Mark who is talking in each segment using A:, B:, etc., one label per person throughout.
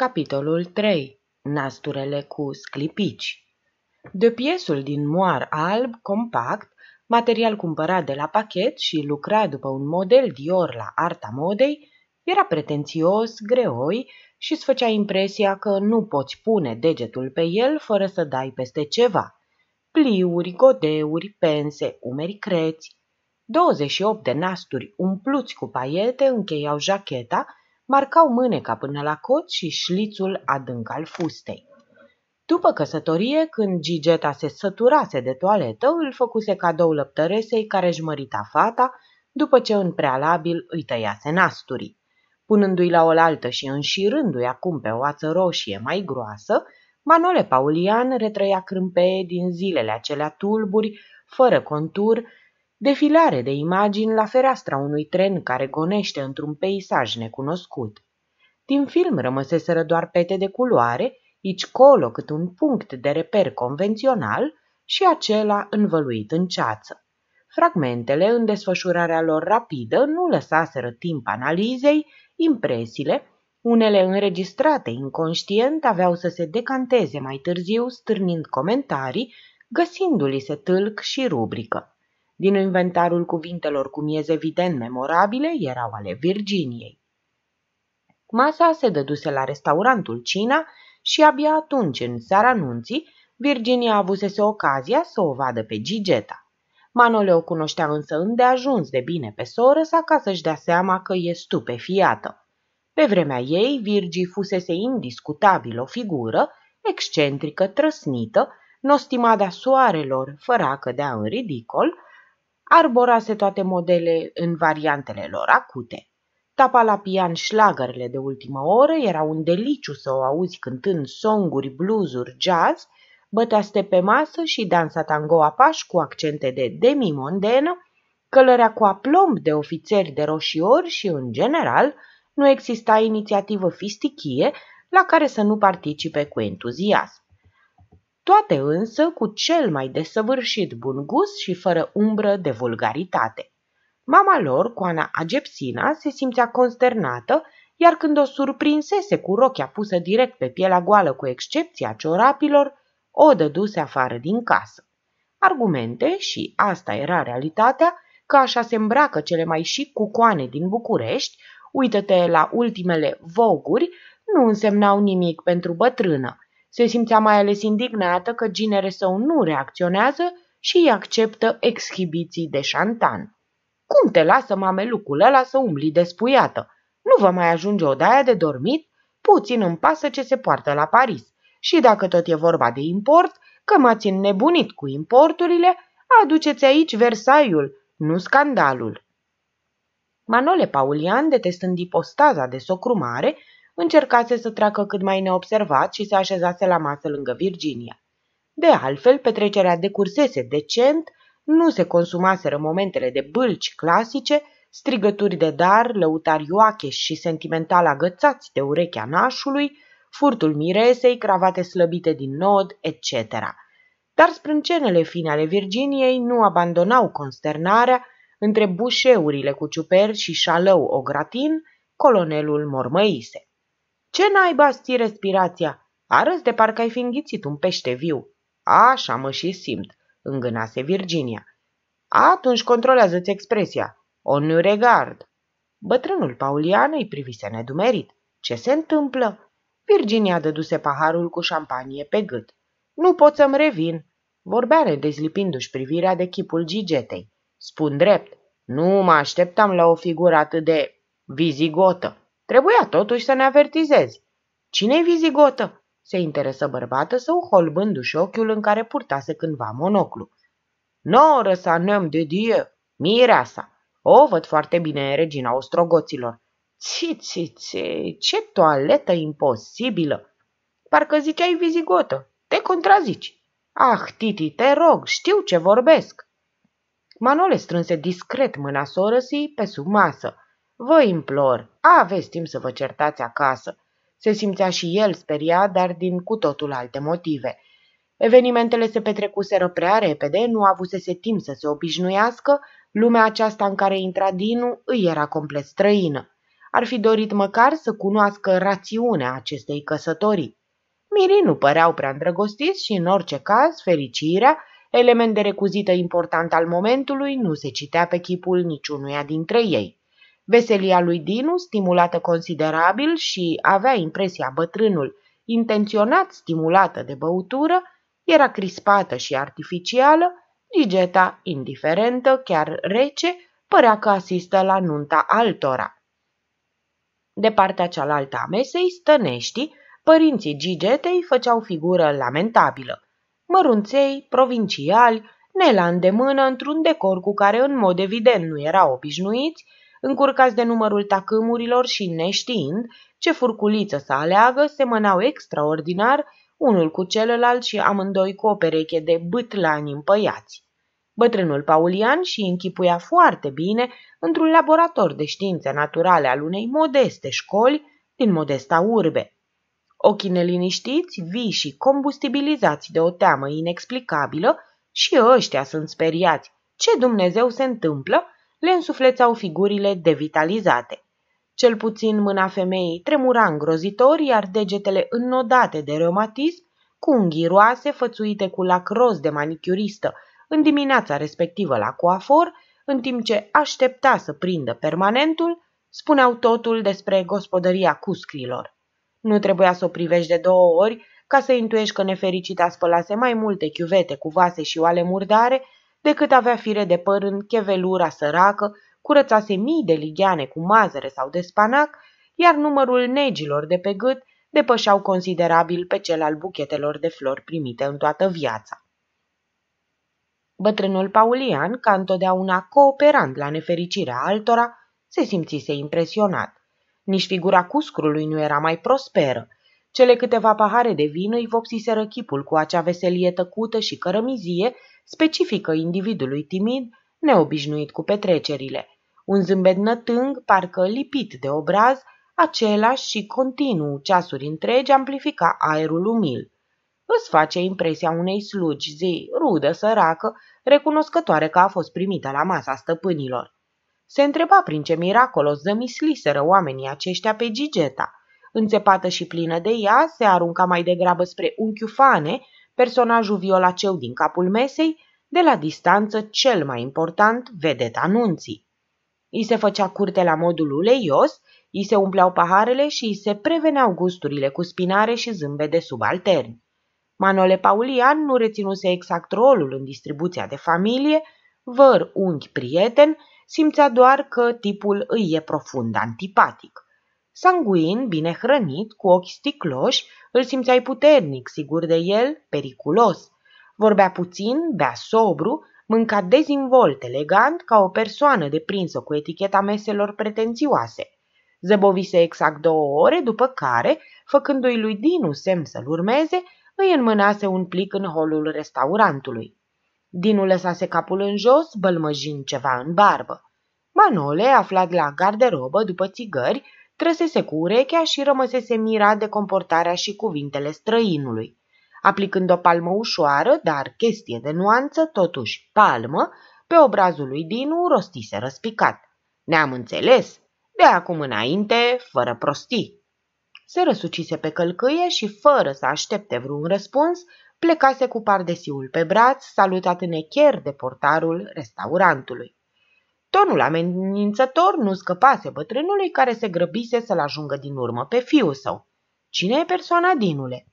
A: Capitolul 3. Nasturele cu sclipici De piesul din moar alb, compact, material cumpărat de la pachet și lucrat după un model Dior la arta modei, era pretențios, greoi și îți făcea impresia că nu poți pune degetul pe el fără să dai peste ceva. Pliuri, godeuri, pense, umeri creți. 28 de nasturi umpluți cu paiete încheiau jacheta, marcau mâneca până la cot și șlițul adânc al fustei. După căsătorie, când Gigeta se săturase de toaletă, îl făcuse cadou lăptăresei care își mărita fata, după ce în prealabil îi tăiase nasturii. Punându-i la oaltă și înșirându-i acum pe o ață roșie mai groasă, Manole Paulian retrăia crâmpeie din zilele acelea tulburi, fără contur, defilare de imagini la fereastra unui tren care gonește într-un peisaj necunoscut. Din film rămăseseră doar pete de culoare, ici colo cât un punct de reper convențional și acela învăluit în ceață. Fragmentele, în desfășurarea lor rapidă, nu lăsaseră timp analizei, impresiile, unele înregistrate inconștient aveau să se decanteze mai târziu, stârnind comentarii, găsindu-li se tâlc și rubrică. Din inventarul cuvintelor cu miez evident memorabile erau ale Virginiei. Masa se dăduse la restaurantul Cina și abia atunci, în seara nunții, Virginia avusese ocazia să o vadă pe Gigeta. Manole o cunoștea însă îndeajuns de bine pe soră sa ca să-și dea seama că e stupefiată. Pe vremea ei, Virgi fusese indiscutabil o figură, excentrică, trăsnită, nostimada soarelor, fără a cădea în ridicol, arborase toate modele în variantele lor acute. Tapa la pian șlagările de ultimă oră era un deliciu să o auzi cântând songuri, bluzuri, jazz, bătea pe masă și dansa tango apaș cu accente de demi călărea cu aplomb de ofițeri de roșiori și, în general, nu exista inițiativă fistichie la care să nu participe cu entuziasm toate însă cu cel mai desăvârșit bun gust și fără umbră de vulgaritate. Mama lor, Coana Agepsina, se simțea consternată, iar când o surprinsese cu rochea pusă direct pe pielea goală cu excepția ciorapilor, o dăduse afară din casă. Argumente, și asta era realitatea, că așa se îmbracă cele mai și coane din București, uită-te la ultimele voguri, nu însemnau nimic pentru bătrână, se simțea mai ales indignată că ginere său nu reacționează și îi acceptă exhibiții de șantan. Cum te lasă mamelucul ăla să umbli despuiată? Nu vă mai ajunge o daia de dormit? Puțin îmi pasă ce se poartă la Paris. Și dacă tot e vorba de import, că m-ați înnebunit cu importurile, aduceți aici Versaiul, nu scandalul. Manole Paulian, detestând ipostaza de socrumare, încercase să treacă cât mai neobservat și se așezase la masă lângă Virginia. De altfel, petrecerea decursese decent, nu se consumaseră momentele de bâlci clasice, strigături de dar, lăutari ioacheși și sentimental agățați de urechea nașului, furtul miresei, cravate slăbite din nod, etc. Dar sprâncenele fine ale Virginiei nu abandonau consternarea între bușeurile cu ciuperci și șalău ogratin, colonelul mormăise. Ce naiba ți respirația? Arăți de parcă ai fi înghițit un pește viu. Așa mă și simt, îngânase Virginia. Atunci controlează-ți expresia. O nu regard. Bătrânul Paulian îi privise nedumerit. Ce se întâmplă? Virginia dăduse paharul cu șampanie pe gât. Nu pot să-mi revin. Vorbea dezlipindu și privirea de chipul gigetei. Spun drept, nu mă așteptam la o figură atât de vizigotă. Trebuia totuși să ne avertizezi. Cine-i vizigotă? Se interesă bărbată său, holbându-și ochiul în care purtase cândva monoclu. Noră să nem de die, mireasa. O văd foarte bine regina ostrogoților. Ți, ți, ți, ce toaletă imposibilă! Parcă ziceai vizigotă, te contrazici. Ah, Titi, te rog, știu ce vorbesc. Manole strânse discret mâna sorăsii pe sub masă Vă implor, aveți timp să vă certați acasă. Se simțea și el speriat, dar din cu totul alte motive. Evenimentele se petrecuseră prea repede, nu avusese timp să se obișnuiască, lumea aceasta în care intra Dinu îi era complet străină. Ar fi dorit măcar să cunoască rațiunea acestei căsătorii. Mirii nu păreau prea îndrăgostiți și, în orice caz, fericirea, element de recuzită important al momentului, nu se citea pe chipul niciunuia dintre ei. Veselia lui Dinu, stimulată considerabil și avea impresia bătrânul, intenționat stimulată de băutură, era crispată și artificială, digeta, indiferentă, chiar rece, părea că asistă la nunta altora. De partea cealaltă a mesei, stăneștii, părinții Gigetei făceau figură lamentabilă. Mărunței, provinciali, ne la îndemână într-un decor cu care în mod evident nu erau obișnuiți, încurcați de numărul tacâmurilor și neștiind ce furculiță să aleagă, semănau extraordinar unul cu celălalt și amândoi cu o pereche de bâtlani împăiați. Bătrânul Paulian și închipuia foarte bine într-un laborator de științe naturale al unei modeste școli din modesta urbe. Ochii neliniștiți, vii și combustibilizați de o teamă inexplicabilă și ăștia sunt speriați. Ce Dumnezeu se întâmplă? le însuflețau figurile devitalizate. Cel puțin mâna femeii tremura îngrozitor, iar degetele înnodate de reumatism, cu unghiroase fățuite cu lac roz de manicuristă în dimineața respectivă la coafor, în timp ce aștepta să prindă permanentul, spuneau totul despre gospodăria cuscrilor. Nu trebuia să o privești de două ori ca să intuiești că nefericita spălase mai multe chiuvete cu vase și oale murdare decât avea fire de păr în chevelura săracă, curățase mii de ligheane cu mazăre sau de spanac, iar numărul negilor de pe gât depășeau considerabil pe cel al buchetelor de flori primite în toată viața. Bătrânul Paulian, ca întotdeauna cooperant la nefericirea altora, se simțise impresionat. Nici figura cuscrului nu era mai prosperă. Cele câteva pahare de vin îi vopsiseră chipul cu acea veselie tăcută și cărămizie specifică individului timid, neobișnuit cu petrecerile. Un zâmbet nătâng, parcă lipit de obraz, același și continuu ceasuri întregi amplifica aerul umil. Îți face impresia unei slugi zi, rudă, săracă, recunoscătoare că a fost primită la masa stăpânilor. Se întreba prin ce miracolo zămisliseră oamenii aceștia pe Gigeta. Înțepată și plină de ea, se arunca mai degrabă spre unchiufane personajul violaceu din capul mesei, de la distanță cel mai important, vedet anunții. I se făcea curte la modul uleios, i se umpleau paharele și i se preveneau gusturile cu spinare și zâmbe de subalterni. Manole Paulian nu reținuse exact rolul în distribuția de familie, văr, unghi, prieten, simțea doar că tipul îi e profund antipatic. Sanguin, bine hrănit, cu ochi sticloși, îl simțeai puternic, sigur de el, periculos. Vorbea puțin, bea sobru, mânca dezinvolt, elegant, ca o persoană deprinsă cu eticheta meselor pretențioase. Zăbovise exact două ore, după care, făcându-i lui Dinu semn să-l urmeze, îi înmânase un plic în holul restaurantului. Dinu lăsase capul în jos, bălmăjind ceva în barbă. Manole, aflat la garderobă după țigări, trăsese cu urechea și rămăsese mirat de comportarea și cuvintele străinului. Aplicând o palmă ușoară, dar chestie de nuanță, totuși palmă, pe obrazul lui Dinu rostise răspicat. Ne-am înțeles? De acum înainte, fără prostii. Se răsucise pe călcâie și, fără să aștepte vreun răspuns, plecase cu pardesiul pe braț, salutat în echer de portarul restaurantului. Tonul amenințător nu scăpase bătrânului care se grăbise să-l ajungă din urmă pe fiul său. Cine e persoana dinule?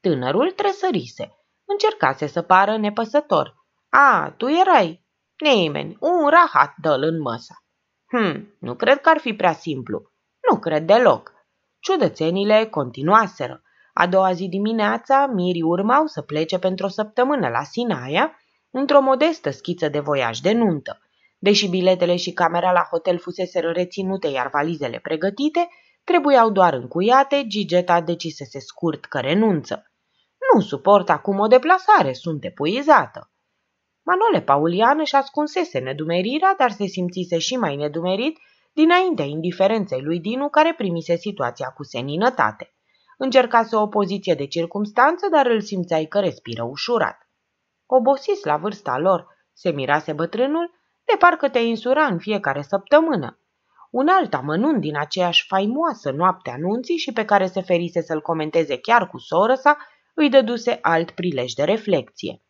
A: Tânărul tresărise. Încercase să pară nepăsător. A, tu erai. Nimeni, un rahat dă în măsa. Hm, nu cred că ar fi prea simplu. Nu cred deloc. Ciudățenile continuaseră. A doua zi dimineața, mirii urmau să plece pentru o săptămână la Sinaia, într-o modestă schiță de voiaj de nuntă. Deși biletele și camera la hotel fuseseră reținute, iar valizele pregătite, trebuiau doar încuiate, Gigeta se scurt că renunță. Nu suport acum o deplasare, sunt epuizată. Manole Paulian își ascunsese nedumerirea, dar se simțise și mai nedumerit dinaintea indiferenței lui Dinu, care primise situația cu seninătate. Încercase o poziție de circumstanță, dar îl simțeai că respiră ușurat. Obosis la vârsta lor, se mirase bătrânul, de parcă te insura în fiecare săptămână. Un alt amănunt din aceeași faimoasă noapte anunții și pe care se ferise să-l comenteze chiar cu soră sa, îi dăduse alt prilej de reflexie.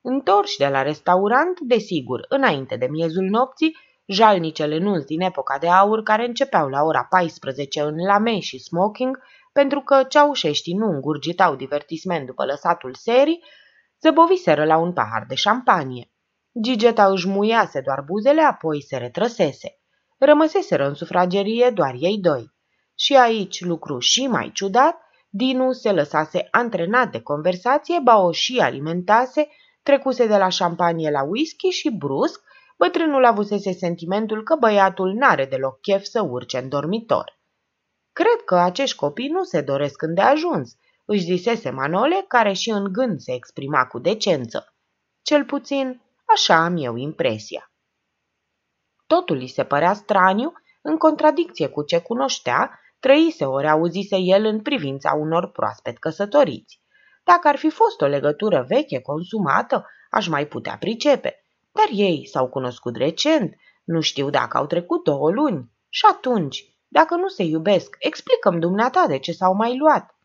A: Întorși de la restaurant, desigur, înainte de miezul nopții, jalnicele nunți din epoca de aur, care începeau la ora 14 în lame și smoking, pentru că ceaușeștii nu îngurgitau divertisment după lăsatul serii, zăboviseră la un pahar de șampanie. Gigeta își muiase doar buzele, apoi se retrăsese. Rămăseseră în sufragerie doar ei doi. Și aici, lucru și mai ciudat, Dinu se lăsase antrenat de conversație, ba o și alimentase, trecuse de la șampanie la whisky și brusc, bătrânul avusese sentimentul că băiatul n-are deloc chef să urce în dormitor. Cred că acești copii nu se doresc ajuns, își zisese Manole, care și în gând se exprima cu decență. Cel puțin Așa am eu impresia. Totul îi se părea straniu, în contradicție cu ce cunoștea, trăise ori auzise el în privința unor proaspet căsătoriți. Dacă ar fi fost o legătură veche consumată, aș mai putea pricepe. Dar ei s-au cunoscut recent, nu știu dacă au trecut două luni. Și atunci, dacă nu se iubesc, explicăm dumneata de ce s-au mai luat.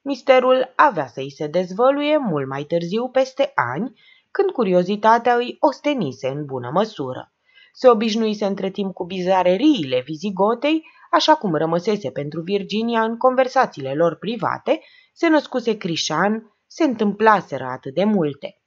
A: Misterul avea să i se dezvăluie mult mai târziu peste ani când curiozitatea îi ostenise în bună măsură. Se obișnuise între timp cu bizareriile vizigotei, așa cum rămăsese pentru Virginia în conversațiile lor private, se născuse Crișan, se întâmplaseră atât de multe.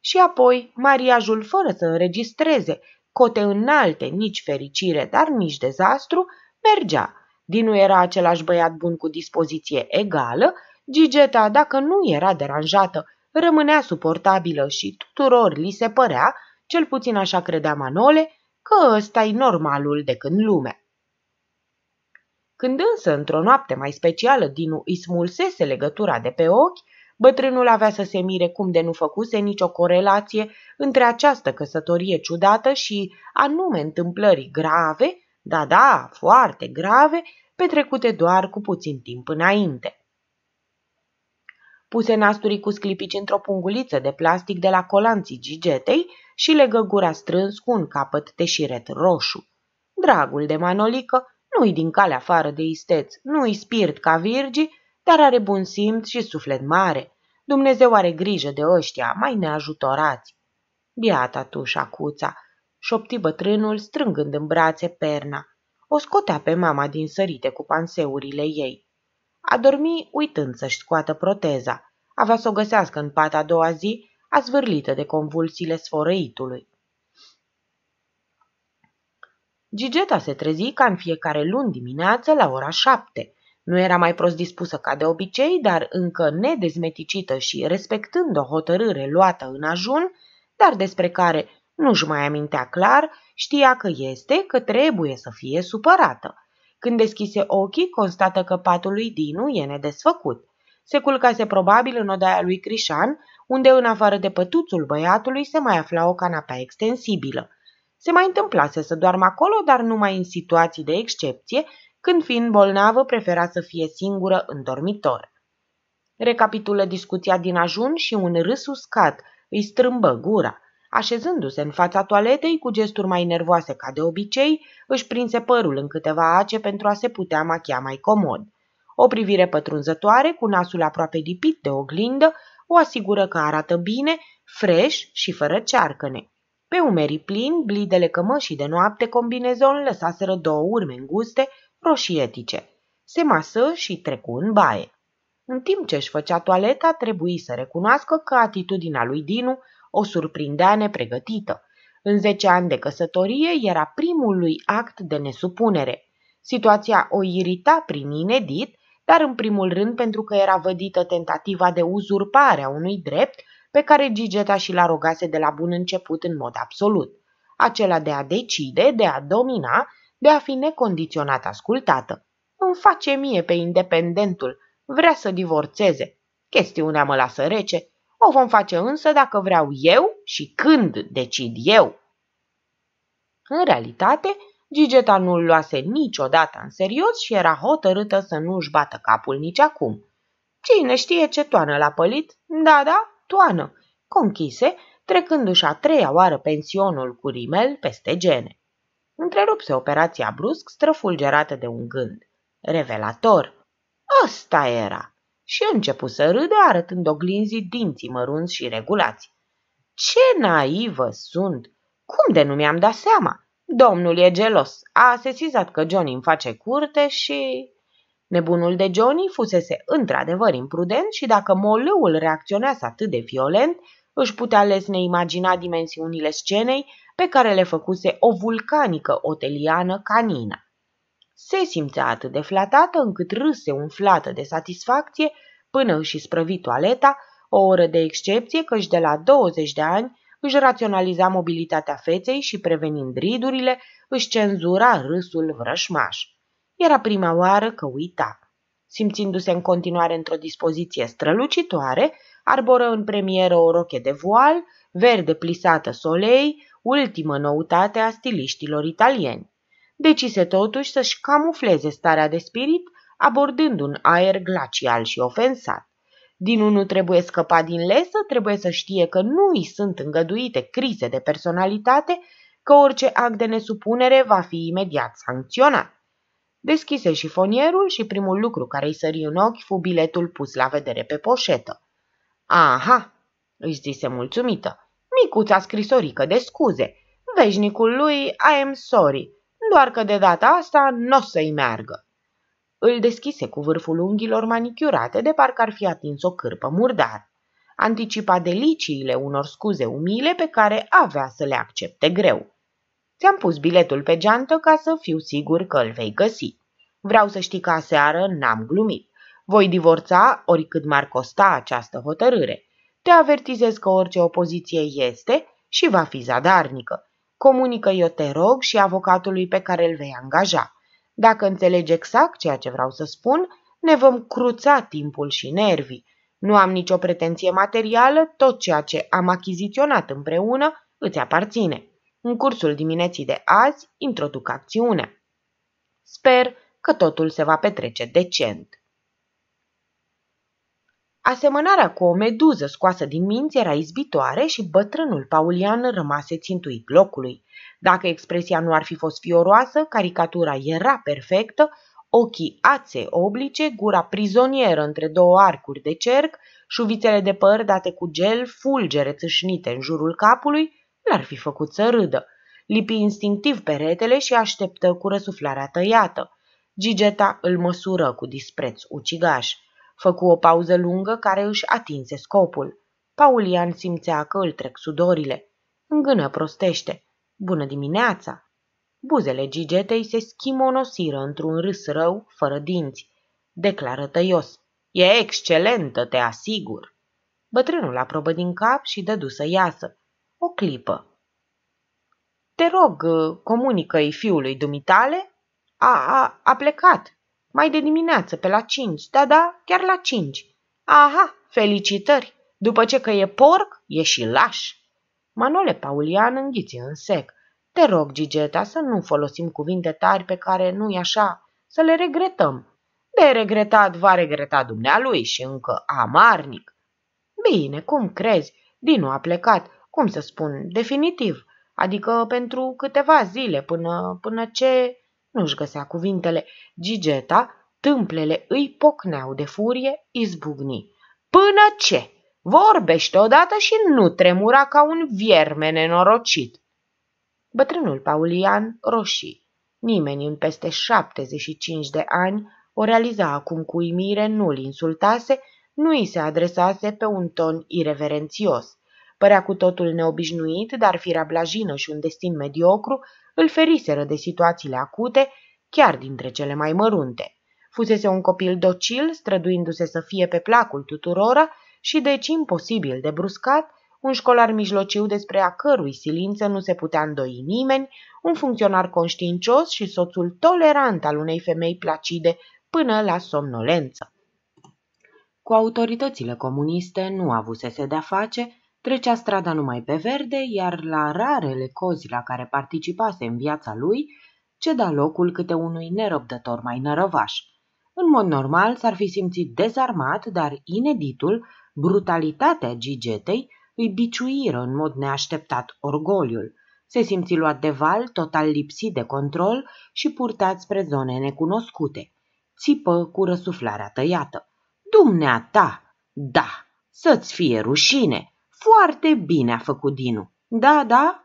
A: Și apoi, mariajul, fără să înregistreze cote înalte, nici fericire, dar nici dezastru, mergea. Dinu era același băiat bun cu dispoziție egală, Gigeta, dacă nu era deranjată rămânea suportabilă și tuturor li se părea, cel puțin așa credea Manole, că ăsta e normalul de când lume. Când însă, într-o noapte mai specială, Dinu îi smulsese legătura de pe ochi, bătrânul avea să se mire cum de nu făcuse nicio corelație între această căsătorie ciudată și anume întâmplări grave, da, da, foarte grave, petrecute doar cu puțin timp înainte puse nasturii cu sclipici într-o punguliță de plastic de la colanții gigetei și legă gura strâns cu un capăt teșiret roșu. Dragul de manolică nu-i din cale afară de isteț, nu-i spirit ca virgi, dar are bun simț și suflet mare. Dumnezeu are grijă de ăștia, mai neajutorați. Biata tu, șacuța, șopti bătrânul strângând în brațe perna. O scotea pe mama din sărite cu panseurile ei. A dormi uitând să-și scoată proteza. Avea să o găsească în pata a doua zi, azvârlită de convulsiile sfărăitului. Gigeta se trezi ca în fiecare luni dimineață la ora șapte. Nu era mai prost dispusă ca de obicei, dar încă nedezmeticită și respectând o hotărâre luată în ajun, dar despre care nu-și mai amintea clar, știa că este, că trebuie să fie supărată. Când deschise ochii, constată că patul lui Dinu e nedesfăcut. Se culcase probabil în odaia lui Crișan, unde în afară de pătuțul băiatului se mai afla o canapea extensibilă. Se mai întâmplase să doarmă acolo, dar numai în situații de excepție, când fiind bolnavă prefera să fie singură în dormitor. Recapitulă discuția din ajun și un râs uscat îi strâmbă gura – Așezându-se în fața toaletei, cu gesturi mai nervoase ca de obicei, își prinse părul în câteva ace pentru a se putea machia mai comod. O privire pătrunzătoare, cu nasul aproape lipit de oglindă, o asigură că arată bine, freș și fără cearcăne. Pe umerii plini, blidele cămășii de noapte combinezon lăsaseră două urme înguste, roșietice. Se masă și trecu în baie. În timp ce își făcea toaleta, trebuie să recunoască că atitudinea lui Dinu o surprindea nepregătită. În zece ani de căsătorie era primul lui act de nesupunere. Situația o irita prin inedit, dar în primul rând pentru că era vădită tentativa de uzurpare a unui drept pe care Gigeta și l-a rogase de la bun început în mod absolut, acela de a decide, de a domina, de a fi necondiționat ascultată. Îmi face mie pe independentul, vrea să divorțeze. Chestiunea mă lasă rece, o vom face însă dacă vreau eu și când decid eu. În realitate, Gigeta nu îl luase niciodată în serios și era hotărâtă să nu își bată capul nici acum. Cine știe ce toană l-a pălit? Da, da, toană. Conchise, trecându-și a treia oară pensionul cu rimel peste gene. Întrerupse operația brusc, străfulgerată de un gând. Revelator! Ăsta era! și începu să râdă arătând oglinzii dinții mărunți și regulați. Ce naivă sunt! Cum de nu mi-am dat seama? Domnul e gelos. A sesizat că Johnny îmi face curte și... Nebunul de Johnny fusese într-adevăr imprudent și dacă molâul reacționează atât de violent, își putea ne imagina dimensiunile scenei pe care le făcuse o vulcanică oteliană canină. Se simțea atât de flatată încât râse umflată de satisfacție până își sprăvi toaleta, o oră de excepție căci de la 20 de ani își raționaliza mobilitatea feței și prevenind ridurile, își cenzura râsul vrășmaș. Era prima oară că uita. Simțindu-se în continuare într-o dispoziție strălucitoare, arboră în premieră o roche de voal, verde plisată solei, ultimă noutate a stiliștilor italieni decise totuși să-și camufleze starea de spirit, abordând un aer glacial și ofensat. Din nu trebuie scăpa din lesă, trebuie să știe că nu îi sunt îngăduite crize de personalitate, că orice act de nesupunere va fi imediat sancționat. Deschise și fonierul și primul lucru care îi sări în ochi fu biletul pus la vedere pe poșetă. Aha, își zise mulțumită, micuța scrisorică de scuze, veșnicul lui I am sorry, doar că de data asta nu o să-i meargă. Îl deschise cu vârful unghiilor manicurate de parcă ar fi atins o cârpă murdar. Anticipa deliciile unor scuze umile pe care avea să le accepte greu. Ți-am pus biletul pe geantă ca să fiu sigur că îl vei găsi. Vreau să știi că aseară n-am glumit. Voi divorța oricât m-ar costa această hotărâre. Te avertizez că orice opoziție este și va fi zadarnică comunică eu te rog și avocatului pe care îl vei angaja. Dacă înțelegi exact ceea ce vreau să spun, ne vom cruța timpul și nervii. Nu am nicio pretenție materială, tot ceea ce am achiziționat împreună îți aparține. În cursul dimineții de azi introduc acțiunea. Sper că totul se va petrece decent. Asemănarea cu o meduză scoasă din minți era izbitoare și bătrânul Paulian rămase țintuit locului. Dacă expresia nu ar fi fost fioroasă, caricatura era perfectă, ochii ațe oblice, gura prizonieră între două arcuri de cerc, șuvițele de păr date cu gel, fulgere țâșnite în jurul capului, l-ar fi făcut să râdă. Lipi instinctiv peretele și așteptă cu răsuflarea tăiată. Gigeta îl măsură cu dispreț ucigaș. Făcu o pauză lungă care își atinse scopul. Paulian simțea că îl trec sudorile. Îngână prostește. Bună dimineața! Buzele gigetei se schimonosiră într-un râs rău, fără dinți. Declară tăios. E excelentă, te asigur! Bătrânul aprobă din cap și dădu să iasă. O clipă. Te rog, comunică-i fiului dumitale? A, a, a plecat, mai de dimineață, pe la cinci. Da, da, chiar la cinci. Aha, felicitări! După ce că e porc, e și laș. Manole Paulian înghiți în sec. Te rog, Gigeta, să nu folosim cuvinte tari pe care nu-i așa, să le regretăm. De regretat va regreta dumnealui și încă amarnic. Bine, cum crezi? Dinu a plecat, cum să spun, definitiv, adică pentru câteva zile până, până ce nu-și găsea cuvintele. Gigeta, tâmplele îi pocneau de furie, izbucni. Până ce? Vorbește odată și nu tremura ca un vierme nenorocit. Bătrânul Paulian roșii. Nimeni în peste 75 de ani o realiza acum cu imire nu-l insultase, nu i se adresase pe un ton irreverențios – Părea cu totul neobișnuit, dar firea blajină și un destin mediocru îl feriseră de situațiile acute, chiar dintre cele mai mărunte. Fusese un copil docil, străduindu-se să fie pe placul tuturora și deci imposibil de bruscat, un școlar mijlociu despre a cărui silință nu se putea îndoi nimeni, un funcționar conștiincios și soțul tolerant al unei femei placide până la somnolență. Cu autoritățile comuniste nu avusese de-a face Trecea strada numai pe verde, iar la rarele cozi la care participase în viața lui, ceda locul câte unui nerăbdător mai nărăvaș. În mod normal s-ar fi simțit dezarmat, dar ineditul, brutalitatea gigetei, îi biciuiră în mod neașteptat orgoliul. Se simți luat de val, total lipsit de control și purtat spre zone necunoscute. Țipă cu răsuflarea tăiată. Dumneata! Da! Să-ți fie rușine! Foarte bine a făcut Dinu. Da, da?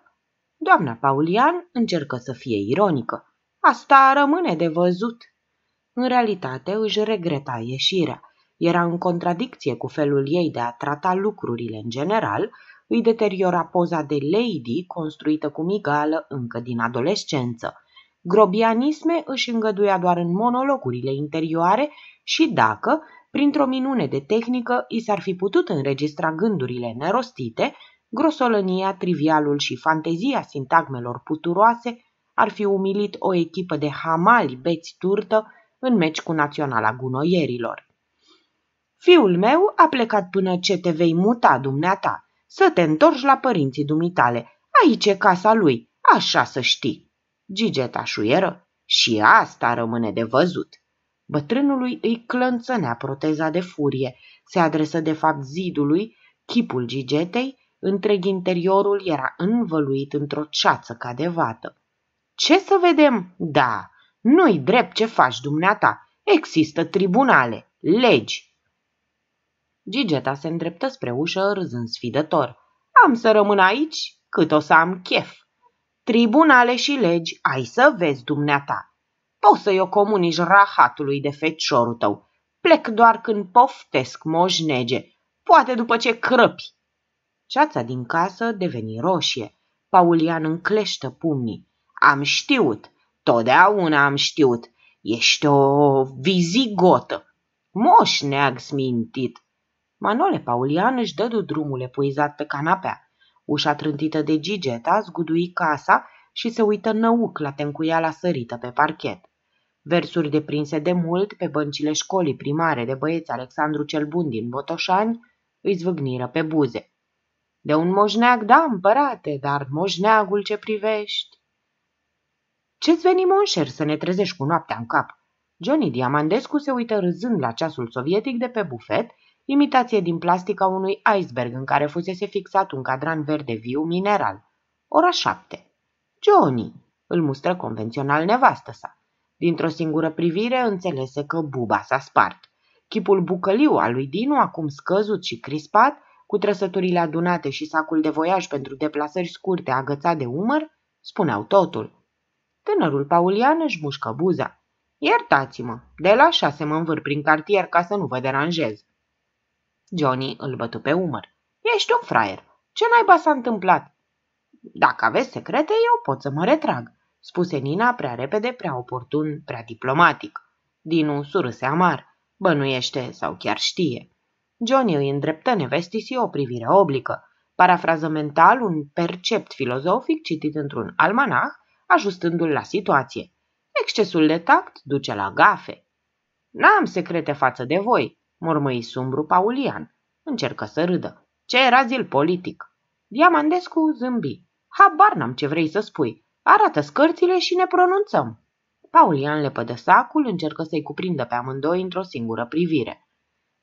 A: Doamna Paulian încercă să fie ironică. Asta rămâne de văzut. În realitate își regreta ieșirea. Era în contradicție cu felul ei de a trata lucrurile în general, îi deteriora poza de lady construită cu migală încă din adolescență. Grobianisme își îngăduia doar în monologurile interioare și dacă printr-o minune de tehnică, i s-ar fi putut înregistra gândurile nerostite, grosolănia, trivialul și fantezia sintagmelor puturoase, ar fi umilit o echipă de hamali beți turtă în meci cu naționala gunoierilor. Fiul meu a plecat până ce te vei muta, dumneata, să te întorci la părinții dumitale. Aici e casa lui, așa să știi. Gigeta șuieră și asta rămâne de văzut. Bătrânului îi clănțănea proteza de furie, se adresă de fapt zidului, chipul gigetei, întreg interiorul era învăluit într-o ceață ca de vată. Ce să vedem? Da, nu-i drept ce faci dumneata. Există tribunale, legi. Gigeta se îndreptă spre ușă râzând sfidător. Am să rămân aici cât o să am chef. Tribunale și legi ai să vezi dumneata poți să-i o comunici rahatului de feciorul tău. Plec doar când poftesc moșnege, poate după ce crăpi. Ceața din casă deveni roșie. Paulian încleștă pumnii. Am știut, totdeauna am știut. Ești o vizigotă. Moș neag smintit. Manole Paulian își dădu drumul epuizat pe canapea. Ușa trântită de gigeta zgudui casa și se uită năuc la tencuiala sărită pe parchet. Versuri deprinse de mult pe băncile școlii primare de băieți Alexandru cel Bun din Botoșani îi zvâgniră pe buze. De un moșneag, da, împărate, dar moșneagul ce privești? Ce-ți veni, monșer, să ne trezești cu noaptea în cap? Johnny Diamandescu se uită râzând la ceasul sovietic de pe bufet, imitație din plastica unui iceberg în care fusese fixat un cadran verde viu mineral. Ora șapte. Johnny, îl mustră convențional nevastă sa. Dintr-o singură privire înțelese că buba s-a spart. Chipul bucăliu al lui Dinu, acum scăzut și crispat, cu trăsăturile adunate și sacul de voiaj pentru deplasări scurte agățat de umăr, spuneau totul. Tânărul Paulian își mușcă buza. Iertați-mă, de la șase mă învâr prin cartier ca să nu vă deranjez. Johnny îl bătu pe umăr. Ești un fraier. Ce naiba s-a întâmplat? Dacă aveți secrete, eu pot să mă retrag spuse Nina prea repede, prea oportun, prea diplomatic. Dinu surâse amar, bănuiește sau chiar știe. Johnny îi îndreptă nevestisii o privire oblică, parafrază mental un percept filozofic citit într-un almanach, ajustându-l la situație. Excesul de tact duce la gafe. N-am secrete față de voi, mormăi sumbru Paulian. Încercă să râdă. Ce era zil politic? Diamandescu zâmbi. Habar n-am ce vrei să spui, Arată scărțile și ne pronunțăm. Paulian pădă sacul, încercă să-i cuprindă pe amândoi într-o singură privire.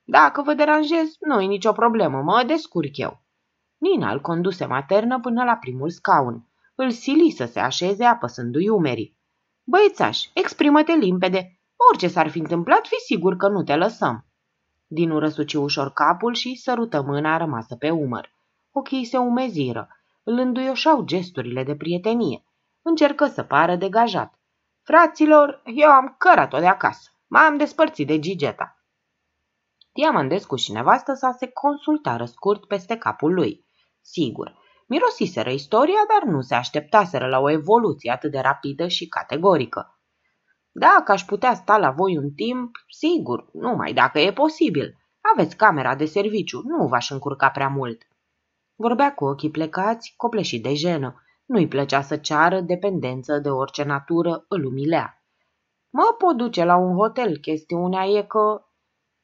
A: Dacă vă deranjez, nu-i nicio problemă, mă descurc eu. Nina îl conduse maternă până la primul scaun. Îl sili să se așeze apăsându-i umerii. Băiețaș, exprimă-te limpede. Orice s-ar fi întâmplat, fi sigur că nu te lăsăm. Dinu răsuci ușor capul și sărută mâna rămasă pe umăr. Ochii se umeziră, îl înduioșau gesturile de prietenie încercă să pară degajat. Fraților, eu am cărat-o de acasă. M-am despărțit de Gigeta. Diamandescu și nevastă sa se consultară scurt peste capul lui. Sigur, mirosiseră istoria, dar nu se așteptaseră la o evoluție atât de rapidă și categorică. Dacă aș putea sta la voi un timp, sigur, numai dacă e posibil. Aveți camera de serviciu, nu v-aș încurca prea mult. Vorbea cu ochii plecați, copleșit de jenă. Nu-i plăcea să ceară dependență de orice natură, îl umilea. Mă pot duce la un hotel, chestiunea e că...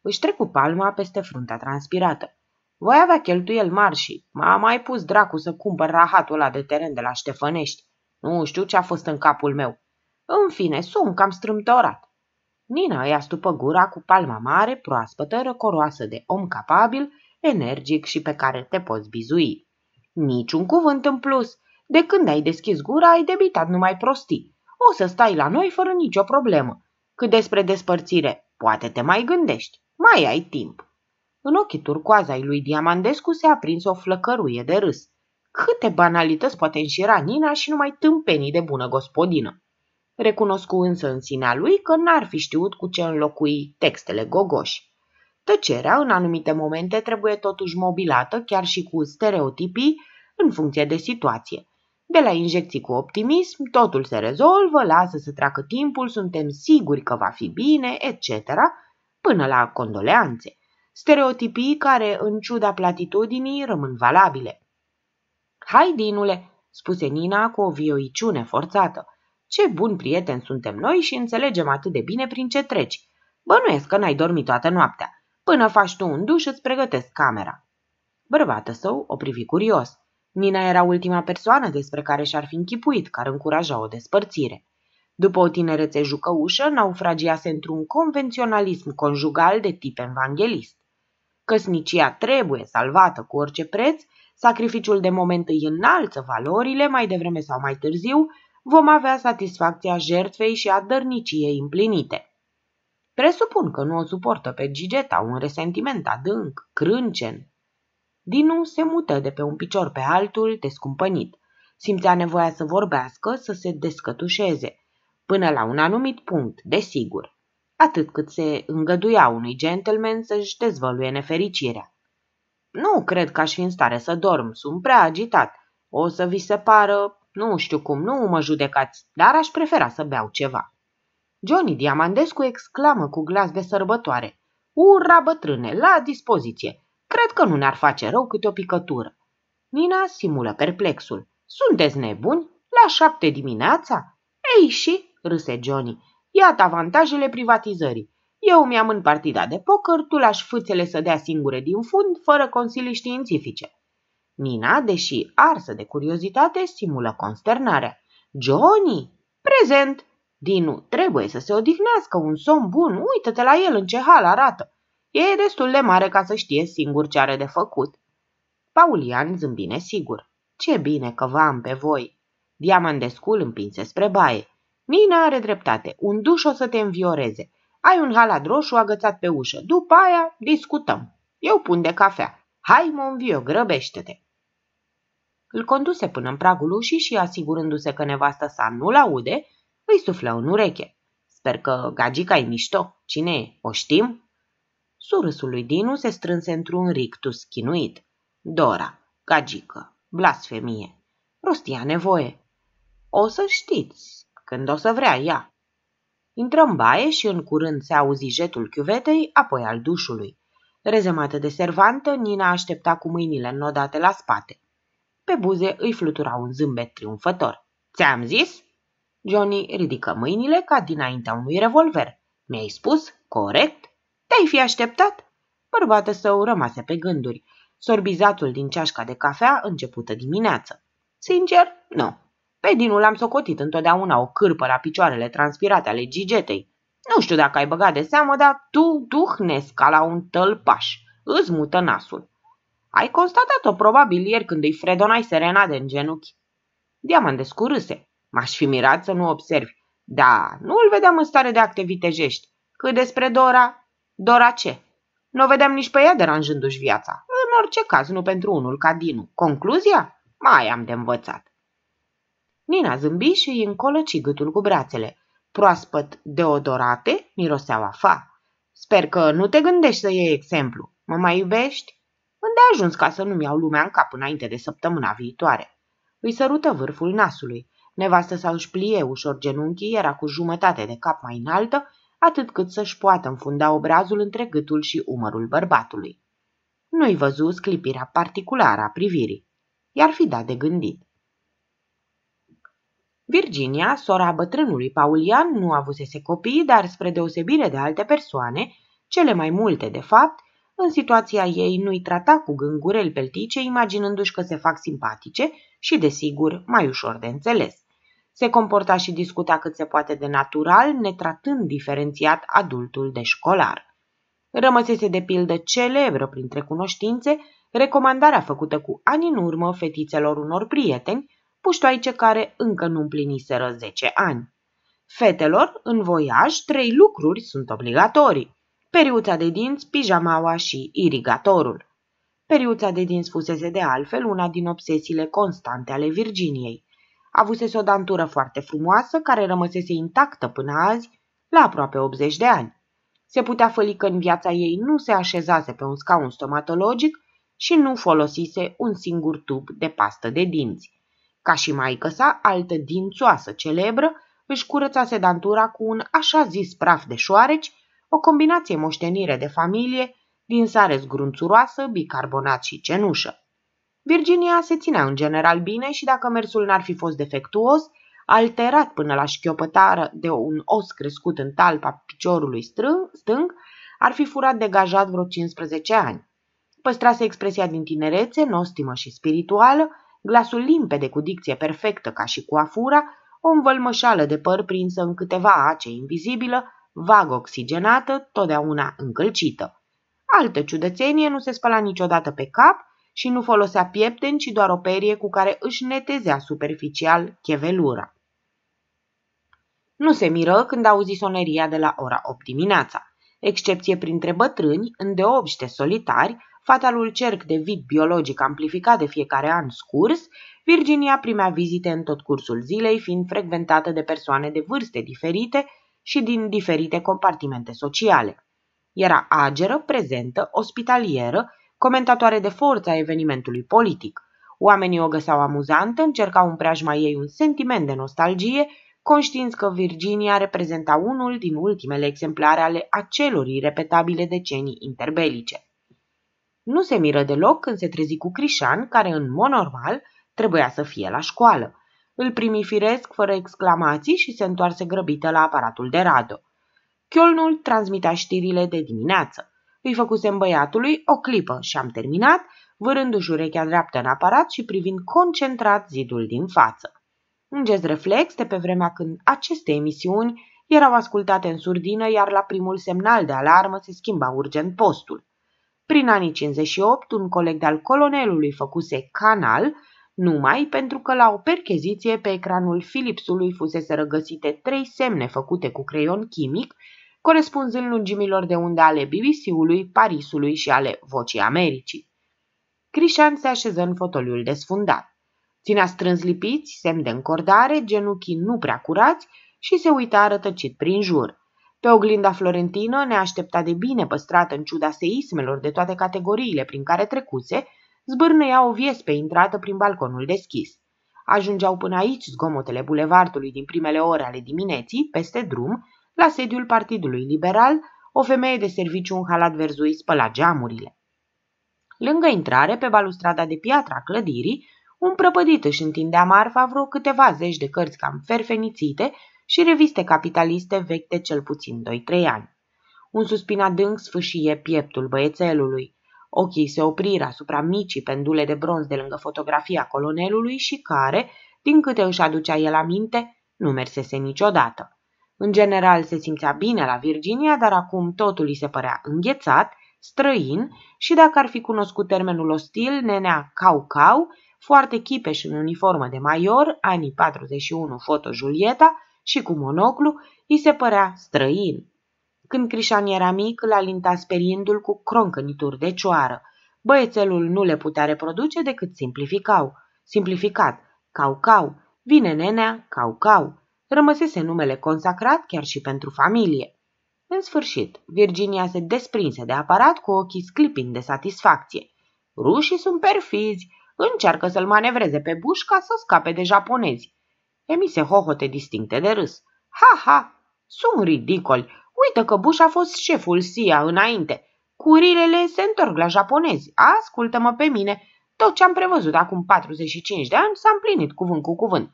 A: Își trecu palma peste fruntea transpirată. Voi avea cheltuieli mari și m-a mai pus dracu să cumpăr rahatul ăla de teren de la Ștefănești. Nu știu ce a fost în capul meu. În fine, sunt cam strâmtorat. Nina îi astupă gura cu palma mare, proaspătă, răcoroasă de om capabil, energic și pe care te poți bizui. Niciun cuvânt în plus, de când ai deschis gura, ai debitat numai prostii. O să stai la noi fără nicio problemă. Cât despre despărțire, poate te mai gândești. Mai ai timp. În ochii turcoazai lui Diamandescu se aprins o flăcăruie de râs. Câte banalități poate înșira Nina și numai tâmpenii de bună gospodină. Recunoscu însă în sinea lui că n-ar fi știut cu ce înlocui textele gogoși. Tăcerea, în anumite momente, trebuie totuși mobilată chiar și cu stereotipii în funcție de situație. De la injecții cu optimism, totul se rezolvă, lasă să treacă timpul, suntem siguri că va fi bine, etc., până la condoleanțe. Stereotipii care, în ciuda platitudinii, rămân valabile. Hai, Dinule, spuse Nina cu o vioiciune forțată. Ce bun prieten suntem noi și înțelegem atât de bine prin ce treci. Bănuiesc că n-ai dormit toată noaptea. Până faci tu un duș, îți pregătesc camera. Bărbată său o privi curios. Nina era ultima persoană despre care și-ar fi închipuit că ar încuraja o despărțire. După o tinerețe jucăușă, naufragiase într-un convenționalism conjugal de tip evanghelist. Căsnicia trebuie salvată cu orice preț, sacrificiul de moment îi înalță valorile, mai devreme sau mai târziu vom avea satisfacția jertfei și a dărniciei împlinite. Presupun că nu o suportă pe Gigeta un resentiment adânc, crâncen, Dinu se mută de pe un picior pe altul, descumpănit. Simțea nevoia să vorbească, să se descătușeze. Până la un anumit punct, desigur. Atât cât se îngăduia unui gentleman să-și dezvăluie nefericirea. Nu cred că aș fi în stare să dorm, sunt prea agitat. O să vi se pară, nu știu cum, nu mă judecați, dar aș prefera să beau ceva. Johnny Diamandescu exclamă cu glas de sărbătoare. Ura, bătrâne, la dispoziție! Cred că nu ne-ar face rău câte o picătură. Nina simulă perplexul. Sunteți nebuni? La șapte dimineața? Ei și, râse Johnny, iată avantajele privatizării. Eu mi-am în partida de poker, tu lași fâțele să dea singure din fund, fără consilii științifice. Nina, deși arsă de curiozitate, simulă consternarea. Johnny! Prezent! Dinu, trebuie să se odihnească, un somn bun, uită-te la el în ce hal arată. E destul de mare ca să știe singur ce are de făcut. Paulian zâmbine sigur. Ce bine că vă am pe voi. Diamandescul împinse spre baie. Nina are dreptate. Un duș o să te învioreze. Ai un halat roșu agățat pe ușă. După aia discutăm. Eu pun de cafea. Hai, mă învio, grăbește-te. Îl conduse până în pragul ușii și, asigurându-se că nevastă sa nu-l aude, îi suflă în ureche. Sper că gagica e mișto. Cine e? O știm? Surâsul lui Dinu se strânse într-un rictus chinuit. Dora, gagică, blasfemie, rostia nevoie. O să știți, când o să vrea ea. Intră în baie și în curând se auzi jetul chiuvetei, apoi al dușului. Rezemată de servantă, Nina aștepta cu mâinile înnodate la spate. Pe buze îi flutura un zâmbet triumfător. Ți-am zis? Johnny ridică mâinile ca dinaintea unui revolver. Mi-ai spus? Corect? Te-ai fi așteptat? Bărbată său rămase pe gânduri. Sorbizatul din ceașca de cafea începută dimineață. Sincer, nu. Pe dinul am socotit întotdeauna o cârpă la picioarele transpirate ale gigetei. Nu știu dacă ai băgat de seamă, dar tu duhnesc ca la un tălpaș. Îți mută nasul. Ai constatat-o probabil ieri când îi fredonai serenade în genunchi. Diamant descurâse. M-aș fi mirat să nu observi. Da, nu îl vedeam în stare de acte vitejești. Cât despre Dora, Dora ce? Nu o vedeam nici pe ea deranjându-și viața. În orice caz, nu pentru unul ca Dinu. Concluzia? Mai am de învățat. Nina zâmbi și îi încolăci gâtul cu brațele. Proaspăt deodorate miroseau afa. Sper că nu te gândești să iei exemplu. Mă mai iubești? Unde a ajuns ca să nu-mi iau lumea în cap înainte de săptămâna viitoare? Îi sărută vârful nasului. Nevastă sau își plie ușor genunchii, era cu jumătate de cap mai înaltă atât cât să-și poată înfunda obrazul între gâtul și umărul bărbatului. Nu-i văzu sclipirea particulară a privirii. I-ar fi dat de gândit. Virginia, sora bătrânului Paulian, nu avusese copii, dar spre deosebire de alte persoane, cele mai multe de fapt, în situația ei nu-i trata cu gângurel peltice, imaginându-și că se fac simpatice și, desigur, mai ușor de înțeles se comporta și discuta cât se poate de natural, netratând diferențiat adultul de școlar. Rămăsese de pildă celebră printre cunoștințe recomandarea făcută cu ani în urmă fetițelor unor prieteni, puștoaice care încă nu împliniseră 10 ani. Fetelor, în voiaj, trei lucruri sunt obligatorii. Periuța de dinți, pijamaua și irigatorul. Periuța de dinți fusese de altfel una din obsesiile constante ale Virginiei. Avusese o dantură foarte frumoasă, care rămăsese intactă până azi, la aproape 80 de ani. Se putea făli că în viața ei nu se așezase pe un scaun stomatologic și nu folosise un singur tub de pastă de dinți. Ca și maică sa, altă dințoasă celebră, își curățase dantura cu un așa zis praf de șoareci, o combinație moștenire de familie din sare zgrunțuroasă, bicarbonat și cenușă. Virginia se ținea în general bine și dacă mersul n-ar fi fost defectuos, alterat până la șchiopătară de un os crescut în talpa piciorului strâng, stâng, ar fi furat degajat vreo 15 ani. Păstrase expresia din tinerețe, nostimă și spirituală, glasul limpede cu dicție perfectă ca și cu afura, o învălmășală de păr prinsă în câteva ace invizibilă, vag oxigenată, totdeauna încălcită. Altă ciudățenie nu se spăla niciodată pe cap și nu folosea piepten, ci doar o perie cu care își netezea superficial chevelura. Nu se miră când auzi soneria de la ora 8 dimineața. Excepție printre bătrâni, îndeobște solitari, fatalul cerc de vid biologic amplificat de fiecare an scurs, Virginia primea vizite în tot cursul zilei, fiind frecventată de persoane de vârste diferite și din diferite compartimente sociale. Era ageră, prezentă, ospitalieră comentatoare de forță a evenimentului politic. Oamenii o găseau amuzantă, încercau în preajma ei un sentiment de nostalgie, conștiinți că Virginia reprezenta unul din ultimele exemplare ale acelor irepetabile decenii interbelice. Nu se miră deloc când se trezi cu Crișan, care în mod normal trebuia să fie la școală. Îl primi firesc, fără exclamații, și se întoarse grăbită la aparatul de radio. Chiolnul transmitea știrile de dimineață. Îi făcusem băiatului o clipă și am terminat, vârându-și urechea dreaptă în aparat și privind concentrat zidul din față. Un gest reflex de pe vremea când aceste emisiuni erau ascultate în surdină, iar la primul semnal de alarmă se schimba urgent postul. Prin anii 58, un coleg de-al colonelului făcuse canal, numai pentru că la o percheziție pe ecranul Philipsului fusese răgăsite trei semne făcute cu creion chimic corespunzând lungimilor de unde ale BBC-ului, Parisului și ale Vocii Americii. Crișan se așeză în fotoliul desfundat. Ținea strâns lipiți, semn de încordare, genunchii nu prea curați și se uita rătăcit prin jur. Pe oglinda florentină, neaștepta de bine păstrată în ciuda seismelor de toate categoriile prin care trecuse, zbârnăia o viespe intrată prin balconul deschis. Ajungeau până aici zgomotele bulevardului din primele ore ale dimineții, peste drum, la sediul Partidului Liberal, o femeie de serviciu în halat verzui spăla geamurile. Lângă intrare, pe balustrada de piatra clădirii, un prăpădit își întindea marfa vreo câteva zeci de cărți cam ferfenițite și reviste capitaliste vechi de cel puțin 2-3 ani. Un suspin adânc sfâșie pieptul băiețelului. Ochii se opriră asupra micii pendule de bronz de lângă fotografia colonelului și care, din câte își aducea el aminte, nu mersese niciodată. În general se simțea bine la Virginia, dar acum totul îi se părea înghețat, străin și dacă ar fi cunoscut termenul ostil, nenea cau-cau, foarte chipeș în uniformă de maior, anii 41 foto Julieta și cu monoclu, îi se părea străin. Când Crișan era mic, l-a alinta sperindu l cu croncănituri de cioară. Băiețelul nu le putea reproduce decât simplificau. Simplificat, cau-cau, vine nenea, cau-cau. Rămăsese numele consacrat chiar și pentru familie. În sfârșit, Virginia se desprinse de aparat cu ochii sclipind de satisfacție. Rușii sunt perfizi, încearcă să-l manevreze pe bușca să scape de japonezi. Emise hohote distincte de râs. Ha, ha, sunt ridicoli. Uită că Bush a fost șeful SIA înainte. Curilele se întorc la japonezi. Ascultă-mă pe mine. Tot ce am prevăzut acum 45 de ani s-a împlinit cuvânt cu cuvânt.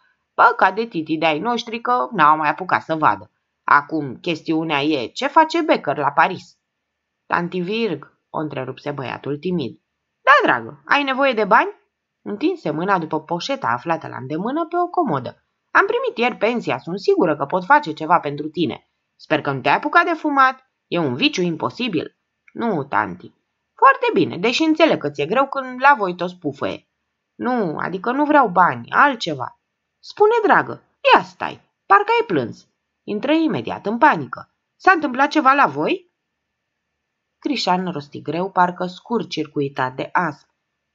A: Păca de titi de-ai noștri că n-au mai apucat să vadă. Acum, chestiunea e ce face Becker la Paris. Tanti Virg, o întrerupse băiatul timid. Da, dragă, ai nevoie de bani? Întinse mâna după poșeta aflată la îndemână pe o comodă. Am primit ieri pensia, sunt sigură că pot face ceva pentru tine. Sper că nu te-ai apucat de fumat. E un viciu imposibil. Nu, tanti. Foarte bine, deși înțeleg că ți-e greu când la voi toți pufăie. Nu, adică nu vreau bani, altceva. Spune, dragă, ia stai, parcă ai plâns. Intră imediat în panică. S-a întâmplat ceva la voi? Crișan rosti greu, parcă scurt circuitat de asp.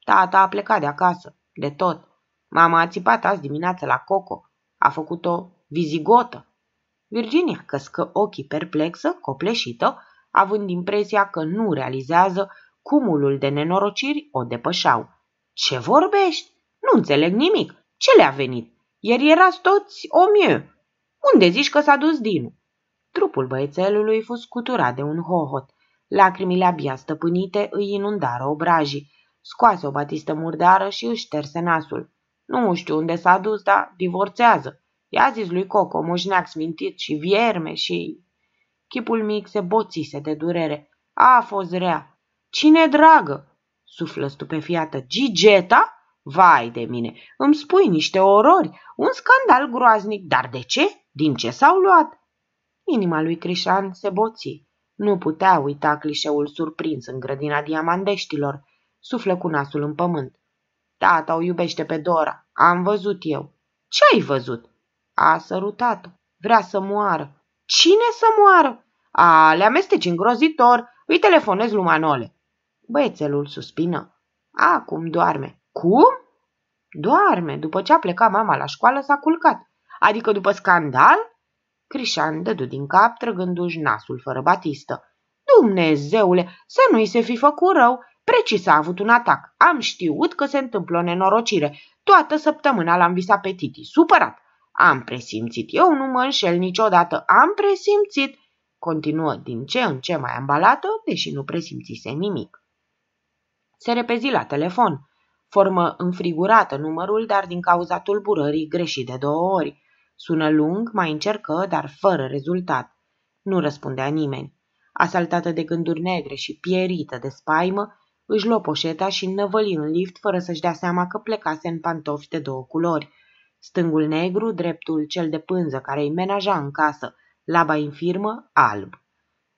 A: Tata a plecat de acasă, de tot. Mama a țipat azi dimineață la Coco. A făcut-o vizigotă. Virginia căscă ochii perplexă, copleșită, având impresia că nu realizează cumulul de nenorociri o depășau. Ce vorbești? Nu înțeleg nimic. Ce le-a venit? iar erați toți o mie. Unde zici că s-a dus Dinu? Trupul băiețelului fus scuturat de un hohot. Lacrimile abia stăpânite îi inundară obrajii. Scoase o batistă murdară și își șterse nasul. Nu știu unde s-a dus, dar divorțează. I-a zis lui Coco, moșneac smintit și vierme și... Chipul mic se boțise de durere. A fost rea. Cine dragă? Suflă stupefiată. Gigeta? Vai de mine, îmi spui niște orori, un scandal groaznic, dar de ce? Din ce s-au luat? Inima lui Crișan se boți. Nu putea uita clișeul surprins în grădina diamandeștilor. Suflă cu nasul în pământ. Tata o iubește pe Dora, am văzut eu. Ce ai văzut? A sărutat-o. Vrea să moară. Cine să moară? A, le amesteci îngrozitor. Îi telefonez lui Manole. Băiețelul suspină. Acum doarme. Cum? Doarme. După ce a plecat mama la școală, s-a culcat. Adică după scandal? Crișan dădu din cap, trăgându-și nasul fără batistă. Dumnezeule, să nu-i se fi făcut rău. Precis a avut un atac. Am știut că se întâmplă o nenorocire. Toată săptămâna l-am visat pe Titi, supărat. Am presimțit, eu nu mă înșel niciodată, am presimțit. Continuă din ce în ce mai ambalată, deși nu presimțise nimic. Se repezi la telefon. Formă înfrigurată numărul, dar din cauza tulburării greși de două ori. Sună lung, mai încercă, dar fără rezultat. Nu răspundea nimeni. Asaltată de gânduri negre și pierită de spaimă, își luă poșeta și năvăli în lift fără să-și dea seama că plecase în pantofi de două culori. Stângul negru, dreptul cel de pânză care îi menaja în casă, laba infirmă, alb.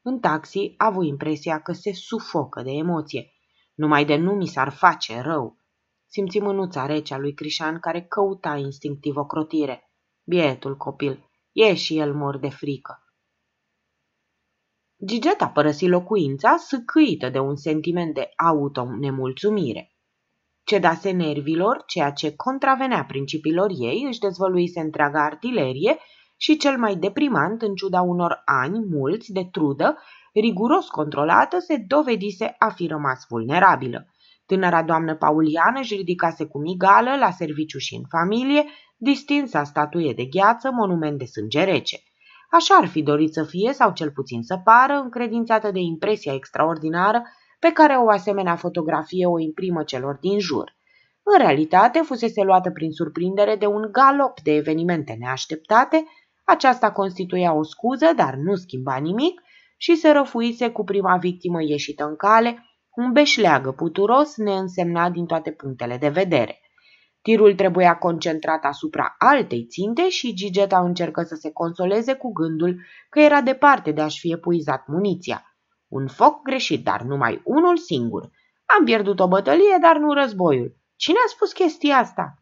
A: În taxi, a avut impresia că se sufocă de emoție. Numai de nu mi s-ar face rău simți mânuța rece a lui Crișan care căuta instinctiv o crotire. Bietul copil, e și el mor de frică. Gigeta părăsi locuința sâcâită de un sentiment de auto-nemulțumire. Cedase nervilor, ceea ce contravenea principiilor ei, își dezvăluise întreaga artilerie și cel mai deprimant, în ciuda unor ani mulți de trudă, riguros controlată, se dovedise a fi rămas vulnerabilă. Tânăra doamnă Pauliană își ridicase cu migală, la serviciu și în familie, distinsa statuie de gheață, monument de sânge rece. Așa ar fi dorit să fie, sau cel puțin să pară, încredințată de impresia extraordinară pe care o asemenea fotografie o imprimă celor din jur. În realitate, fusese luată prin surprindere de un galop de evenimente neașteptate, aceasta constituia o scuză, dar nu schimba nimic, și se răfuise cu prima victimă ieșită în cale, un beșleagă puturos, neînsemnat din toate punctele de vedere. Tirul trebuia concentrat asupra altei ținte și Gigeta încercă să se consoleze cu gândul că era departe de a-și fi epuizat muniția. Un foc greșit, dar numai unul singur. Am pierdut o bătălie, dar nu războiul. Cine a spus chestia asta?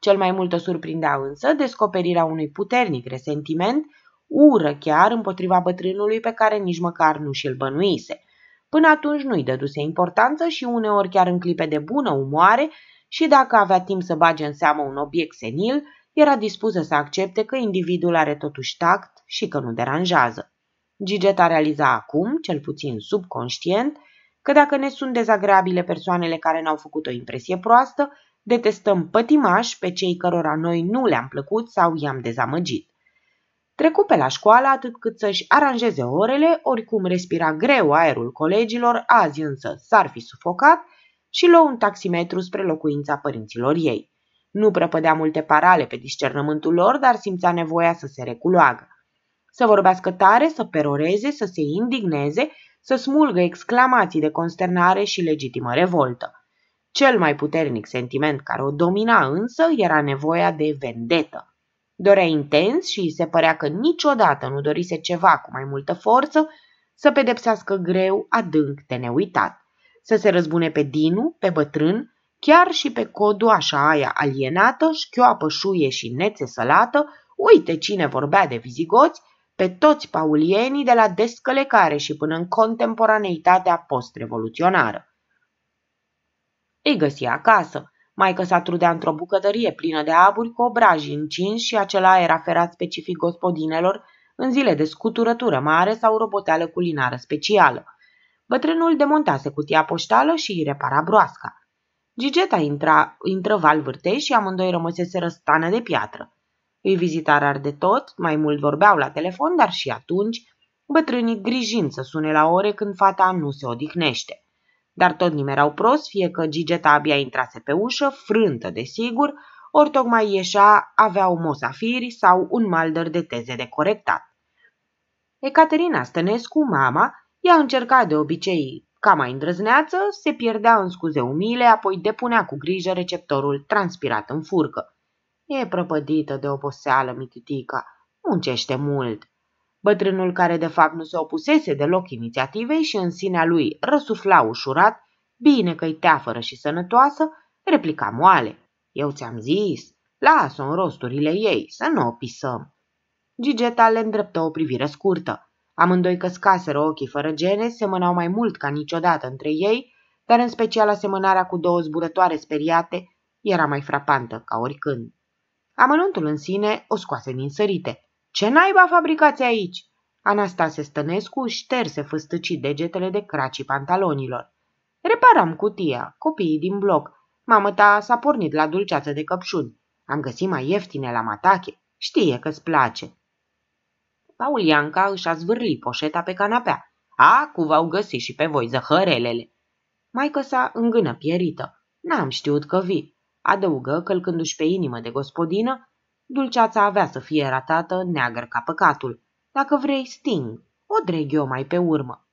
A: Cel mai mult o surprindea însă descoperirea unui puternic resentiment, ură chiar împotriva bătrânului pe care nici măcar nu și-l bănuise. Până atunci nu-i dăduse importanță și uneori chiar în clipe de bună umoare și dacă avea timp să bage în seamă un obiect senil, era dispusă să accepte că individul are totuși tact și că nu deranjează. Gigeta realiza acum, cel puțin subconștient, că dacă ne sunt dezagreabile persoanele care n-au făcut o impresie proastă, detestăm pătimași pe cei cărora noi nu le-am plăcut sau i-am dezamăgit. Trecu pe la școală atât cât să-și aranjeze orele, oricum respira greu aerul colegilor, azi însă s-ar fi sufocat și luă un taximetru spre locuința părinților ei. Nu prăpădea multe parale pe discernământul lor, dar simțea nevoia să se reculoagă. Să vorbească tare, să peroreze, să se indigneze, să smulgă exclamații de consternare și legitimă revoltă. Cel mai puternic sentiment care o domina însă era nevoia de vendetă. Dorea intens și îi se părea că niciodată nu dorise ceva cu mai multă forță să pedepsească greu, adânc, de neuitat. Să se răzbune pe Dinu, pe bătrân, chiar și pe codu așa aia alienată, șchioapă șuie și nețesălată, uite cine vorbea de vizigoți, pe toți paulienii de la descălecare și până în contemporaneitatea post-revoluționară. Îi găsi acasă, s-a trudea într-o bucătărie plină de aburi cu obraji încinși și acela era ferat specific gospodinelor în zile de scuturătură mare sau roboteală culinară specială. Bătrânul demontase cutia poștală și îi repara broasca. Gigeta intra, intră val vârtei și amândoi rămăsese răstană de piatră. Îi vizita rar de tot, mai mult vorbeau la telefon, dar și atunci, bătrânii grijind să sune la ore când fata nu se odihnește dar tot nimerau prost, fie că Gigeta abia intrase pe ușă, frântă de sigur, ori tocmai ieșa, avea o mosafiri sau un maldăr de teze de corectat. Ecaterina Stănescu, mama, i-a încercat de obicei ca mai îndrăzneață, se pierdea în scuze umile, apoi depunea cu grijă receptorul transpirat în furcă. E prăpădită de oboseală, mititica, muncește mult. Bătrânul care de fapt nu se opusese deloc inițiativei și în sinea lui răsufla ușurat, bine că-i teafără și sănătoasă, replica moale. Eu ți-am zis, las-o în rosturile ei, să nu o pisăm. Gigeta le îndreptă o privire scurtă. Amândoi căscaseră ochii fără gene, semănau mai mult ca niciodată între ei, dar în special asemănarea cu două zburătoare speriate era mai frapantă ca oricând. Amănuntul în sine o scoase din sărite. Ce naiba fabricați aici?" Anastase Stănescu șterse fâstăcii degetele de cracii pantalonilor. Reparam cutia, copiii din bloc. Mamă ta s-a pornit la dulceață de căpșuni. Am găsit mai ieftine la matache. Știe că-ți place. Paulianca își a zvârlit poșeta pe canapea. Acu v-au găsit și pe voi zăhărelele. Maică sa îngână pierită. N-am știut că vii. Adăugă, călcându-și pe inimă de gospodină, Dulceața avea să fie ratată neagră ca păcatul. Dacă vrei, sting, o dreg eu mai pe urmă.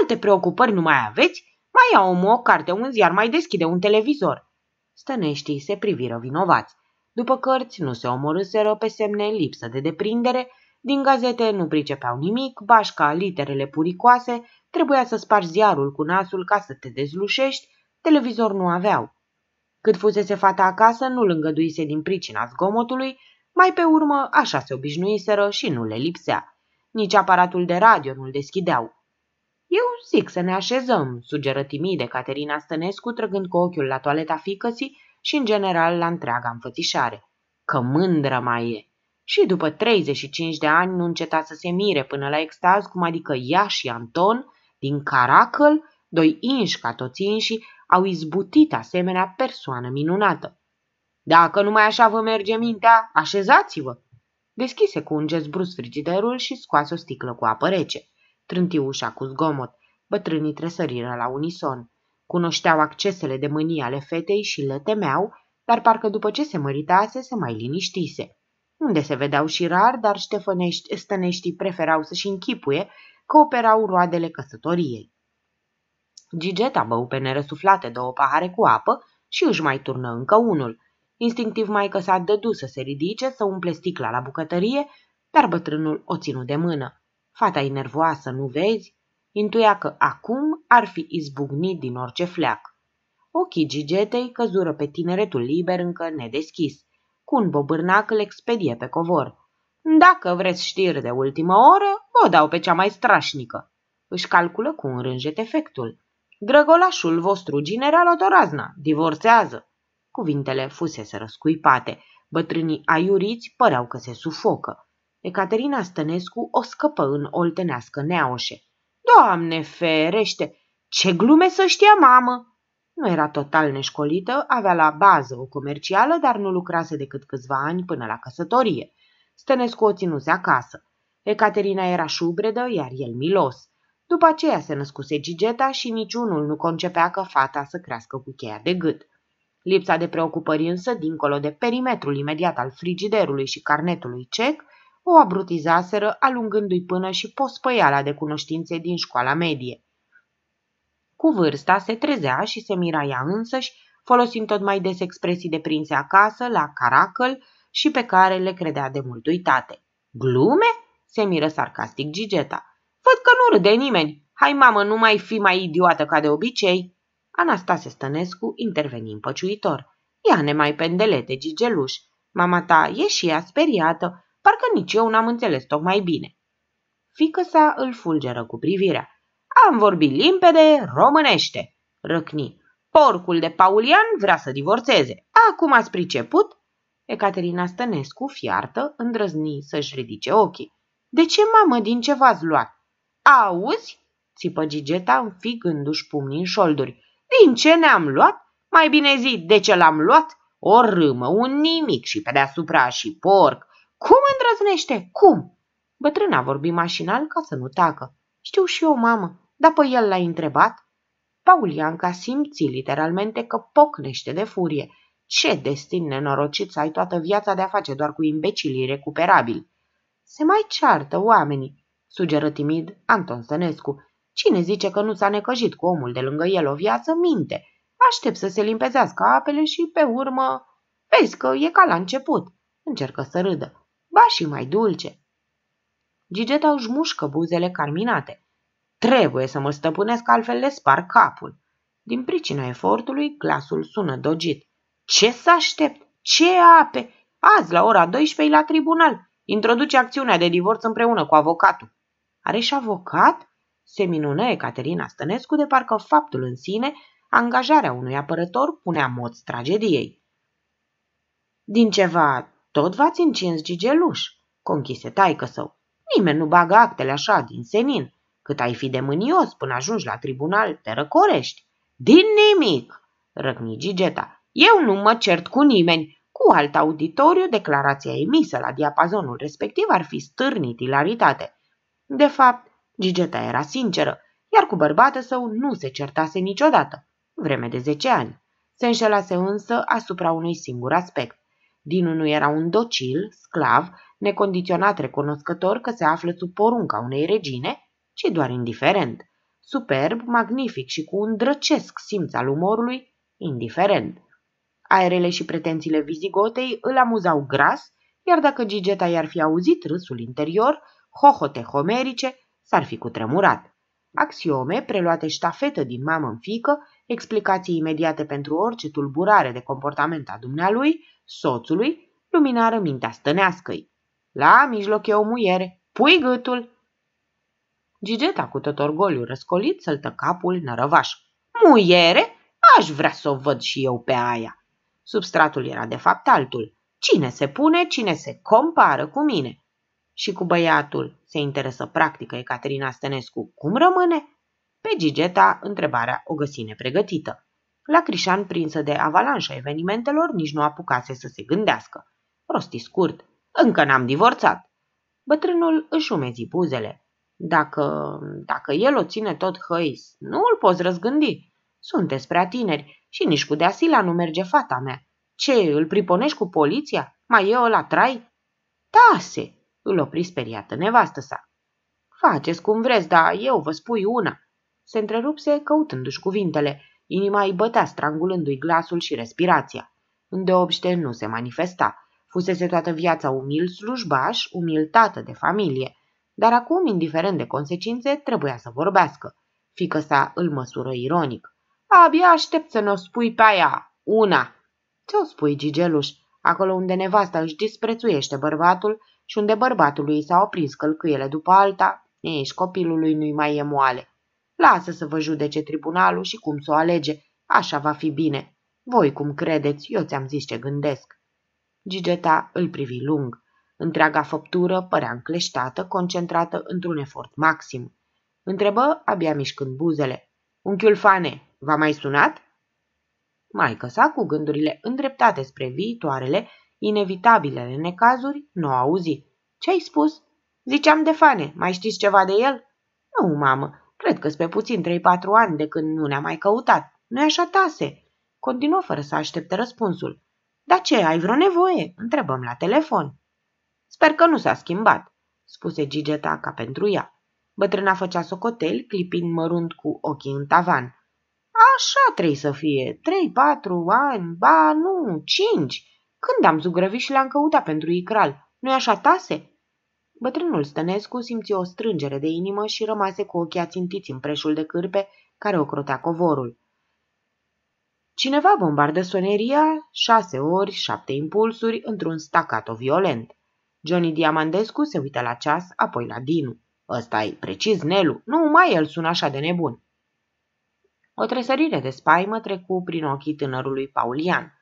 A: Alte preocupări nu mai aveți? Mai ia omul o carte, un ziar, mai deschide un televizor. Stăneștii se priviră vinovați. După cărți nu se omorâseră pe semne lipsă de deprindere, din gazete nu pricepeau nimic, bașca, literele puricoase, trebuia să spargi ziarul cu nasul ca să te dezlușești, televizor nu aveau. Cât fusese fata acasă, nu-l îngăduise din pricina zgomotului, mai pe urmă, așa se obișnuiseră și nu le lipsea. Nici aparatul de radio nu-l deschideau. Eu zic să ne așezăm, sugeră timide Caterina Stănescu, trăgând cu ochiul la toaleta ficății și, în general, la întreaga înfățișare. Că mândră mai e! Și după 35 de ani nu înceta să se mire până la extaz, cum adică ea și Anton, din Caracal, doi inși ca toți inși, au izbutit asemenea persoană minunată. Dacă numai așa vă merge mintea, așezați-vă. Deschise cu un gest brusc frigiderul și scoase o sticlă cu apă rece. Trânti ușa cu zgomot. Bătrânii tresăriră la unison. Cunoșteau accesele de mânie ale fetei și le temeau, dar parcă după ce se măritase, se mai liniștise. Unde se vedeau și rar, dar ștefănești, stăneștii preferau să-și închipuie că operau roadele căsătoriei. Gigeta bău pe nerăsuflate două pahare cu apă și își mai turnă încă unul – Instinctiv mai că s-a dădu să se ridice, să umple sticla la bucătărie, dar bătrânul o ținu de mână. Fata e nervoasă, nu vezi? Intuia că acum ar fi izbucnit din orice fleac. Ochii gigetei căzură pe tineretul liber încă nedeschis. Cu un bobârnac îl expedie pe covor. Dacă vreți știri de ultimă oră, o dau pe cea mai strașnică. Își calculă cu un rânjet efectul. Drăgolașul vostru general o dorazna, divorțează. Cuvintele fusese răscuipate. Bătrânii aiuriți păreau că se sufocă. Ecaterina Stănescu o scăpă în oltenească neaușe. Doamne ferește! Ce glume să știa mamă! Nu era total neșcolită, avea la bază o comercială, dar nu lucrase decât câțiva ani până la căsătorie. Stănescu o ținuse acasă. Ecaterina era șubredă, iar el milos. După aceea se născuse Gigeta și niciunul nu concepea că fata să crească cu cheia de gât. Lipsa de preocupări însă, dincolo de perimetrul imediat al frigiderului și carnetului cec, o abrutizaseră alungându-i până și pospăiala de cunoștințe din școala medie. Cu vârsta se trezea și se mira ea însăși, folosind tot mai des expresii prinse acasă, la caracăl și pe care le credea de mult uitate. Glume? se miră sarcastic Gigeta. Văd că nu râde nimeni. Hai, mamă, nu mai fi mai idiotă ca de obicei. Anastase Stănescu interveni împăciuitor. Ia-ne mai pendelete, gigeluș. Mama ta e și ea speriată, parcă nici eu n-am înțeles tocmai bine. Fică sa îl fulgeră cu privirea. Am vorbit limpede românește, răcni. Porcul de Paulian vrea să divorțeze. Acum ați priceput? Ecaterina Stănescu, fiartă, îndrăzni să-și ridice ochii. De ce, mamă, din ce v-ați luat? Auzi? țipă Gigeta, înfigându-și pumnii în șolduri. Din ce ne-am luat? Mai bine zi, de ce l-am luat? O râmă, un nimic și pe deasupra și porc. Cum îndrăznește? Cum? Bătrâna vorbi mașinal ca să nu tacă. Știu și eu, mamă, dar pe el l-a întrebat? Paulianca simți literalmente că pocnește de furie. Ce destin nenorocit să ai toată viața de a face doar cu imbecilii recuperabili. Se mai ceartă oamenii, sugeră timid Anton Sănescu. Cine zice că nu s-a necăjit cu omul de lângă el o viață, minte. Aștept să se limpezească apele și, pe urmă, vezi că e ca la început. Încercă să râdă. Ba și mai dulce. Gigeta își mușcă buzele carminate. Trebuie să mă stăpânesc, altfel le spar capul. Din pricina efortului, glasul sună dogit. Ce să aștept? Ce ape? Azi, la ora 12 la tribunal. Introduce acțiunea de divorț împreună cu avocatul. Are și avocat? Se minună Ecaterina Stănescu de parcă faptul în sine, angajarea unui apărător, punea mod tragediei. Din ceva tot v-ați încins gigeluș, conchise taică său. Nimeni nu bagă actele așa din senin. Cât ai fi de mânios până ajungi la tribunal, te răcorești. Din nimic, răgni Gigeta. Eu nu mă cert cu nimeni. Cu alt auditoriu, declarația emisă la diapazonul respectiv ar fi stârnit ilaritate. De fapt, Gigeta era sinceră, iar cu bărbată său nu se certase niciodată, vreme de zece ani. Se înșelase însă asupra unui singur aspect. Dinu nu era un docil, sclav, necondiționat recunoscător că se află sub porunca unei regine, ci doar indiferent. Superb, magnific și cu un drăcesc simț al umorului, indiferent. Aerele și pretențiile vizigotei îl amuzau gras, iar dacă Gigeta i-ar fi auzit râsul interior, hohote homerice, s-ar fi cutremurat. Axiome, preluate ștafetă din mamă în fică, explicații imediate pentru orice tulburare de comportament a dumnealui, soțului, luminară mintea stănească-i. La mijloc e o muiere, pui gâtul! Gigeta cu tot orgoliu răscolit săltă capul nărăvaș. Muiere? Aș vrea să o văd și eu pe aia! Substratul era de fapt altul. Cine se pune, cine se compară cu mine și cu băiatul? Se interesă practică Ecaterina Stănescu. Cum rămâne? Pe Gigeta întrebarea o găsi nepregătită. La Crișan, prinsă de avalanșa evenimentelor, nici nu apucase să se gândească. Rosti scurt. Încă n-am divorțat. Bătrânul își umezi buzele. Dacă, dacă el o ține tot hăis, nu îl poți răzgândi. Sunteți prea tineri și nici cu deasila nu merge fata mea. Ce, îl priponești cu poliția? Mai e la trai? Tase, îl opri speriată nevastă sa. Faceți cum vreți, dar eu vă spui una. Se întrerupse căutându-și cuvintele. Inima îi bătea strangulându-i glasul și respirația. Îndeobște nu se manifesta. Fusese toată viața umil slujbaș, umil tată de familie. Dar acum, indiferent de consecințe, trebuia să vorbească. Fică sa îl măsură ironic. Abia aștept să ne-o spui pe aia, una. Ce o spui, Gigeluș? Acolo unde nevasta își disprețuiește bărbatul, și unde bărbatului s-au prins călcâiele după alta, nici copilului nu-i mai e moale. Lasă să vă judece tribunalul și cum să o alege, așa va fi bine. Voi cum credeți, eu ți-am zis ce gândesc. Gigeta îl privi lung. Întreaga făptură părea încleștată, concentrată într-un efort maxim. Întrebă, abia mișcând buzele. Unchiul Fane, v-a mai sunat? Maică sa, cu gândurile îndreptate spre viitoarele, inevitabilele necazuri, nu auzi. Ce ai spus? Ziceam de fane. Mai știți ceva de el? Nu, mamă. Cred că-s pe puțin 3-4 ani de când nu ne-a mai căutat. Nu-i așa, tase? Continuă fără să aștepte răspunsul. Dar ce, ai vreo nevoie? Întrebăm la telefon. Sper că nu s-a schimbat, spuse Gigeta ca pentru ea. Bătrâna făcea socotel, clipind mărunt cu ochii în tavan. Așa trebuie să fie, trei, patru ani, ba nu, cinci. Când am zugrăvit și l-am căutat pentru Icral? Nu-i așa, tase?" Bătrânul Stănescu simți o strângere de inimă și rămase cu ochii ațintiți în preșul de cârpe care o crotea covorul. Cineva bombardă soneria șase ori, șapte impulsuri, într-un staccato violent. Johnny Diamandescu se uită la ceas, apoi la Dinu. ăsta e precis Nelu, nu mai el sună așa de nebun. O tresărire de spaimă trecu prin ochii tânărului Paulian.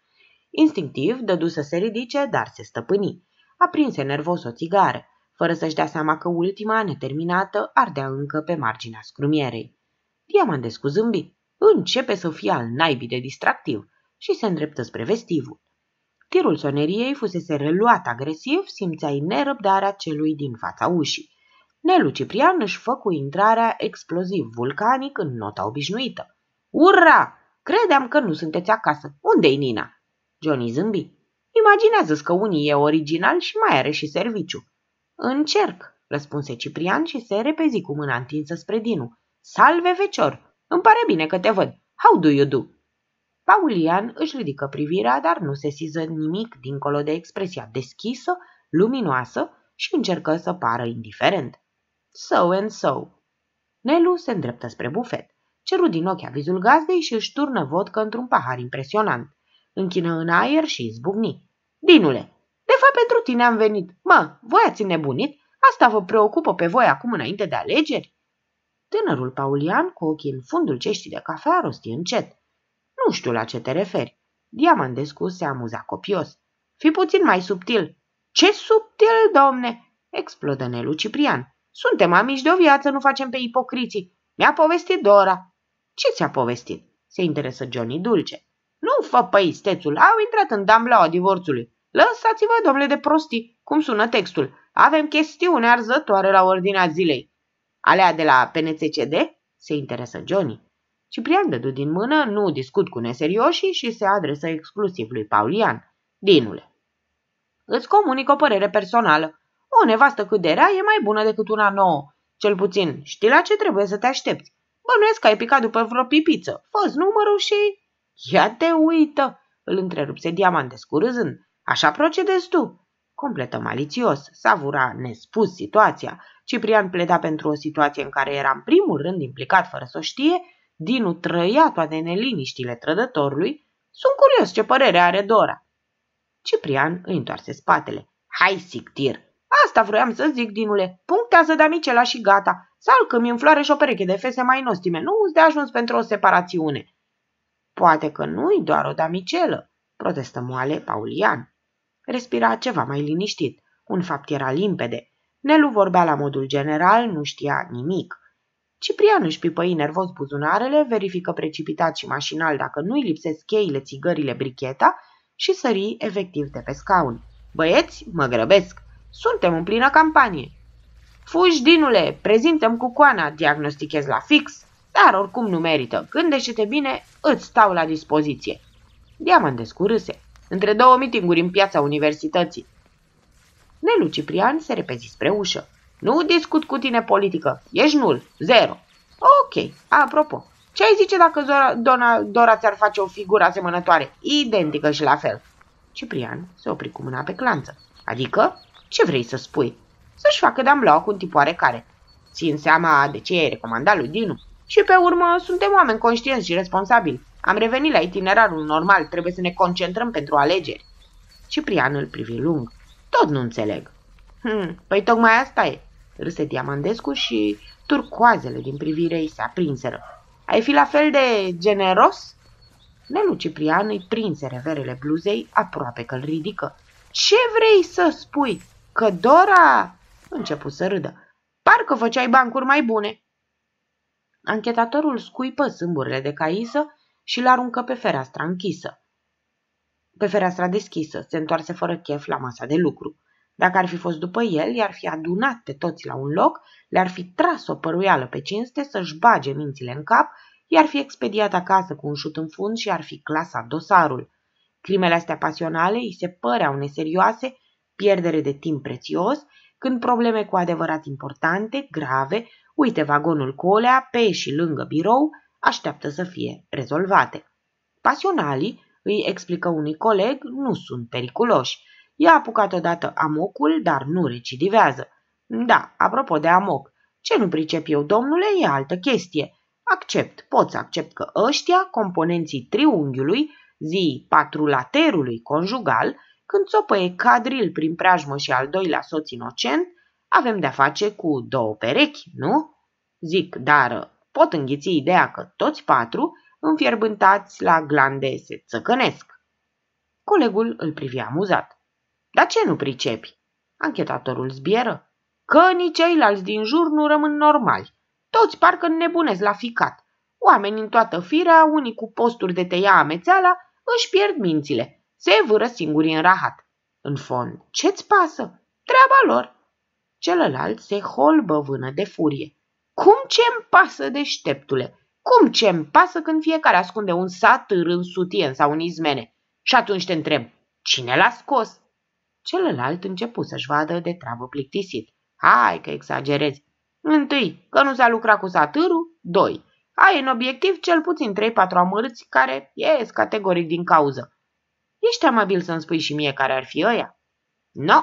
A: Instinctiv, dădu să se ridice, dar se stăpâni. Aprinse nervos o țigară, fără să-și dea seama că ultima, neterminată, ardea încă pe marginea scrumierei. Diamandescu zâmbi. Începe să fie al naibii de distractiv și se îndreptă spre vestivul. Tirul soneriei fusese reluat agresiv, simțea nerăbdarea celui din fața ușii. Nelu Ciprian își fă cu intrarea exploziv vulcanic în nota obișnuită. Ura! Credeam că nu sunteți acasă. Unde-i Nina? Johnny zâmbi. Imaginează-ți că unii e original și mai are și serviciu. Încerc, răspunse Ciprian și se repezi cu mâna întinsă spre Dinu. Salve, vecior! Îmi pare bine că te văd. How do you do? Paulian își ridică privirea, dar nu se siză nimic dincolo de expresia deschisă, luminoasă și încercă să pară indiferent. So and so. Nelu se îndreptă spre bufet. Ceru din ochi avizul gazdei și își turnă vodcă într-un pahar impresionant închină în aer și izbucni. Dinule, de fapt pentru tine am venit. Mă, voi ați nebunit? Asta vă preocupă pe voi acum înainte de alegeri? Tânărul Paulian, cu ochii în fundul ceștii de cafea, rosti încet. Nu știu la ce te referi. Diamandescu se amuza copios. Fi puțin mai subtil. Ce subtil, domne! explodă Nelu Ciprian. Suntem amici de o viață, nu facem pe ipocriții. Mi-a povestit Dora. Ce ți-a povestit? se interesă Johnny Dulce. Nu fă păistețul, au intrat în damblaua divorțului. Lăsați-vă, domnule, de prostii, cum sună textul. Avem chestiune arzătoare la ordinea zilei. Alea de la PNCCD? Se interesă Johnny. Ciprian dădu din mână, nu discut cu neserioșii și se adresă exclusiv lui Paulian. Dinule, îți comunic o părere personală. O nevastă cu de e mai bună decât una nouă. Cel puțin știi la ce trebuie să te aștepți. Bănuiesc că ai picat după vreo pipiță. Fă numărul și Ia te uită!" îl întrerupse Diamantescu râzând. Așa procedezi tu!" Completă malițios, savura nespus situația. Ciprian pleda pentru o situație în care era în primul rând implicat fără să o știe, Dinu trăia toate neliniștile trădătorului. Sunt curios ce părere are Dora. Ciprian îi întoarse spatele. Hai, sictir! Asta vroiam să zic, Dinule. Punctează amicela și gata. Salcă-mi în floare și o pereche de fese mai nostime. Nu-ți de ajuns pentru o separațiune. Poate că nu-i doar o damicelă, protestă moale Paulian. Respira ceva mai liniștit. Un fapt era limpede. Nelu vorbea la modul general, nu știa nimic. Ciprian își pipăi nervos buzunarele, verifică precipitat și mașinal dacă nu-i lipsesc cheile, țigările, bricheta și sări efectiv de pe scaun. Băieți, mă grăbesc! Suntem în plină campanie! Fugi, dinule! Prezintăm cu coana, diagnostichez la fix! Dar oricum nu merită. Gândește-te bine, îți stau la dispoziție. Diamant descurâse, între două mitinguri în piața universității. Nelu Ciprian se repezi spre ușă. Nu discut cu tine politică. Ești nul. Zero. Ok. Apropo, ce ai zice dacă Zora, Dona, Dora ți-ar face o figură asemănătoare, identică și la fel? Ciprian se opri cu mâna pe clanță. Adică? Ce vrei să spui? Să-și facă am cu un tipoare care. Țin seama de ce ai recomandat lui Dinu. Și pe urmă, suntem oameni conștienți și responsabili. Am revenit la itinerarul normal, trebuie să ne concentrăm pentru alegeri. Ciprian îl privi lung. Tot nu înțeleg. Hmm. păi tocmai asta e, râse Diamandescu și turcoazele din privire îi se aprinseră. Ai fi la fel de generos? Nelu Ciprian îi prinse reverele bluzei aproape că îl ridică. Ce vrei să spui? Că Dora... Începu să râdă. Parcă făceai bancuri mai bune. Anchetatorul scuipă sâmburile de caisă și l-aruncă pe fereastra închisă. Pe fereastra deschisă, se întoarse fără chef la masa de lucru. Dacă ar fi fost după el, i-ar fi adunat pe toți la un loc, le-ar fi tras o păruială pe cinste să-și bage mințile în cap, i-ar fi expediat acasă cu un șut în fund și ar fi clasat dosarul. Crimele astea pasionale îi se păreau neserioase, pierdere de timp prețios, când probleme cu adevărat importante, grave, Uite vagonul cu olea pe și lângă birou, așteaptă să fie rezolvate. Pasionalii, îi explică unui coleg, nu sunt periculoși. I-a apucat odată amocul, dar nu recidivează. Da, apropo de amoc, ce nu pricep eu, domnule, e altă chestie. Accept, pot să accept că ăștia, componenții triunghiului, zi patrulaterului conjugal, când țopăie cadril prin preajmă și al doilea soț inocent, avem de-a face cu două perechi, nu? Zic, dar uh, pot înghiți ideea că toți patru, înfierbântați la glande, se țăcănesc. Colegul îl privi amuzat. Dar ce nu pricepi? Anchetatorul zbieră. Că nici ceilalți din jur nu rămân normali. Toți parcă nebunez la ficat. Oamenii în toată firea, unii cu posturi de tăia amețeala, își pierd mințile. Se vâră singuri în rahat. În fond, ce-ți pasă? Treaba lor. Celălalt se vână de furie. Cum ce-mi pasă, deșteptule? Cum ce-mi pasă când fiecare ascunde un sat în sutien sau un izmene? Și atunci te întreb, cine l-a scos? Celălalt început să-și vadă de treabă plictisit. Hai că exagerezi. Întâi, că nu s-a lucrat cu satârul. Doi, ai în obiectiv cel puțin trei patru amărâți care ies categoric din cauză. Ești amabil să-mi spui și mie care ar fi ăia? No,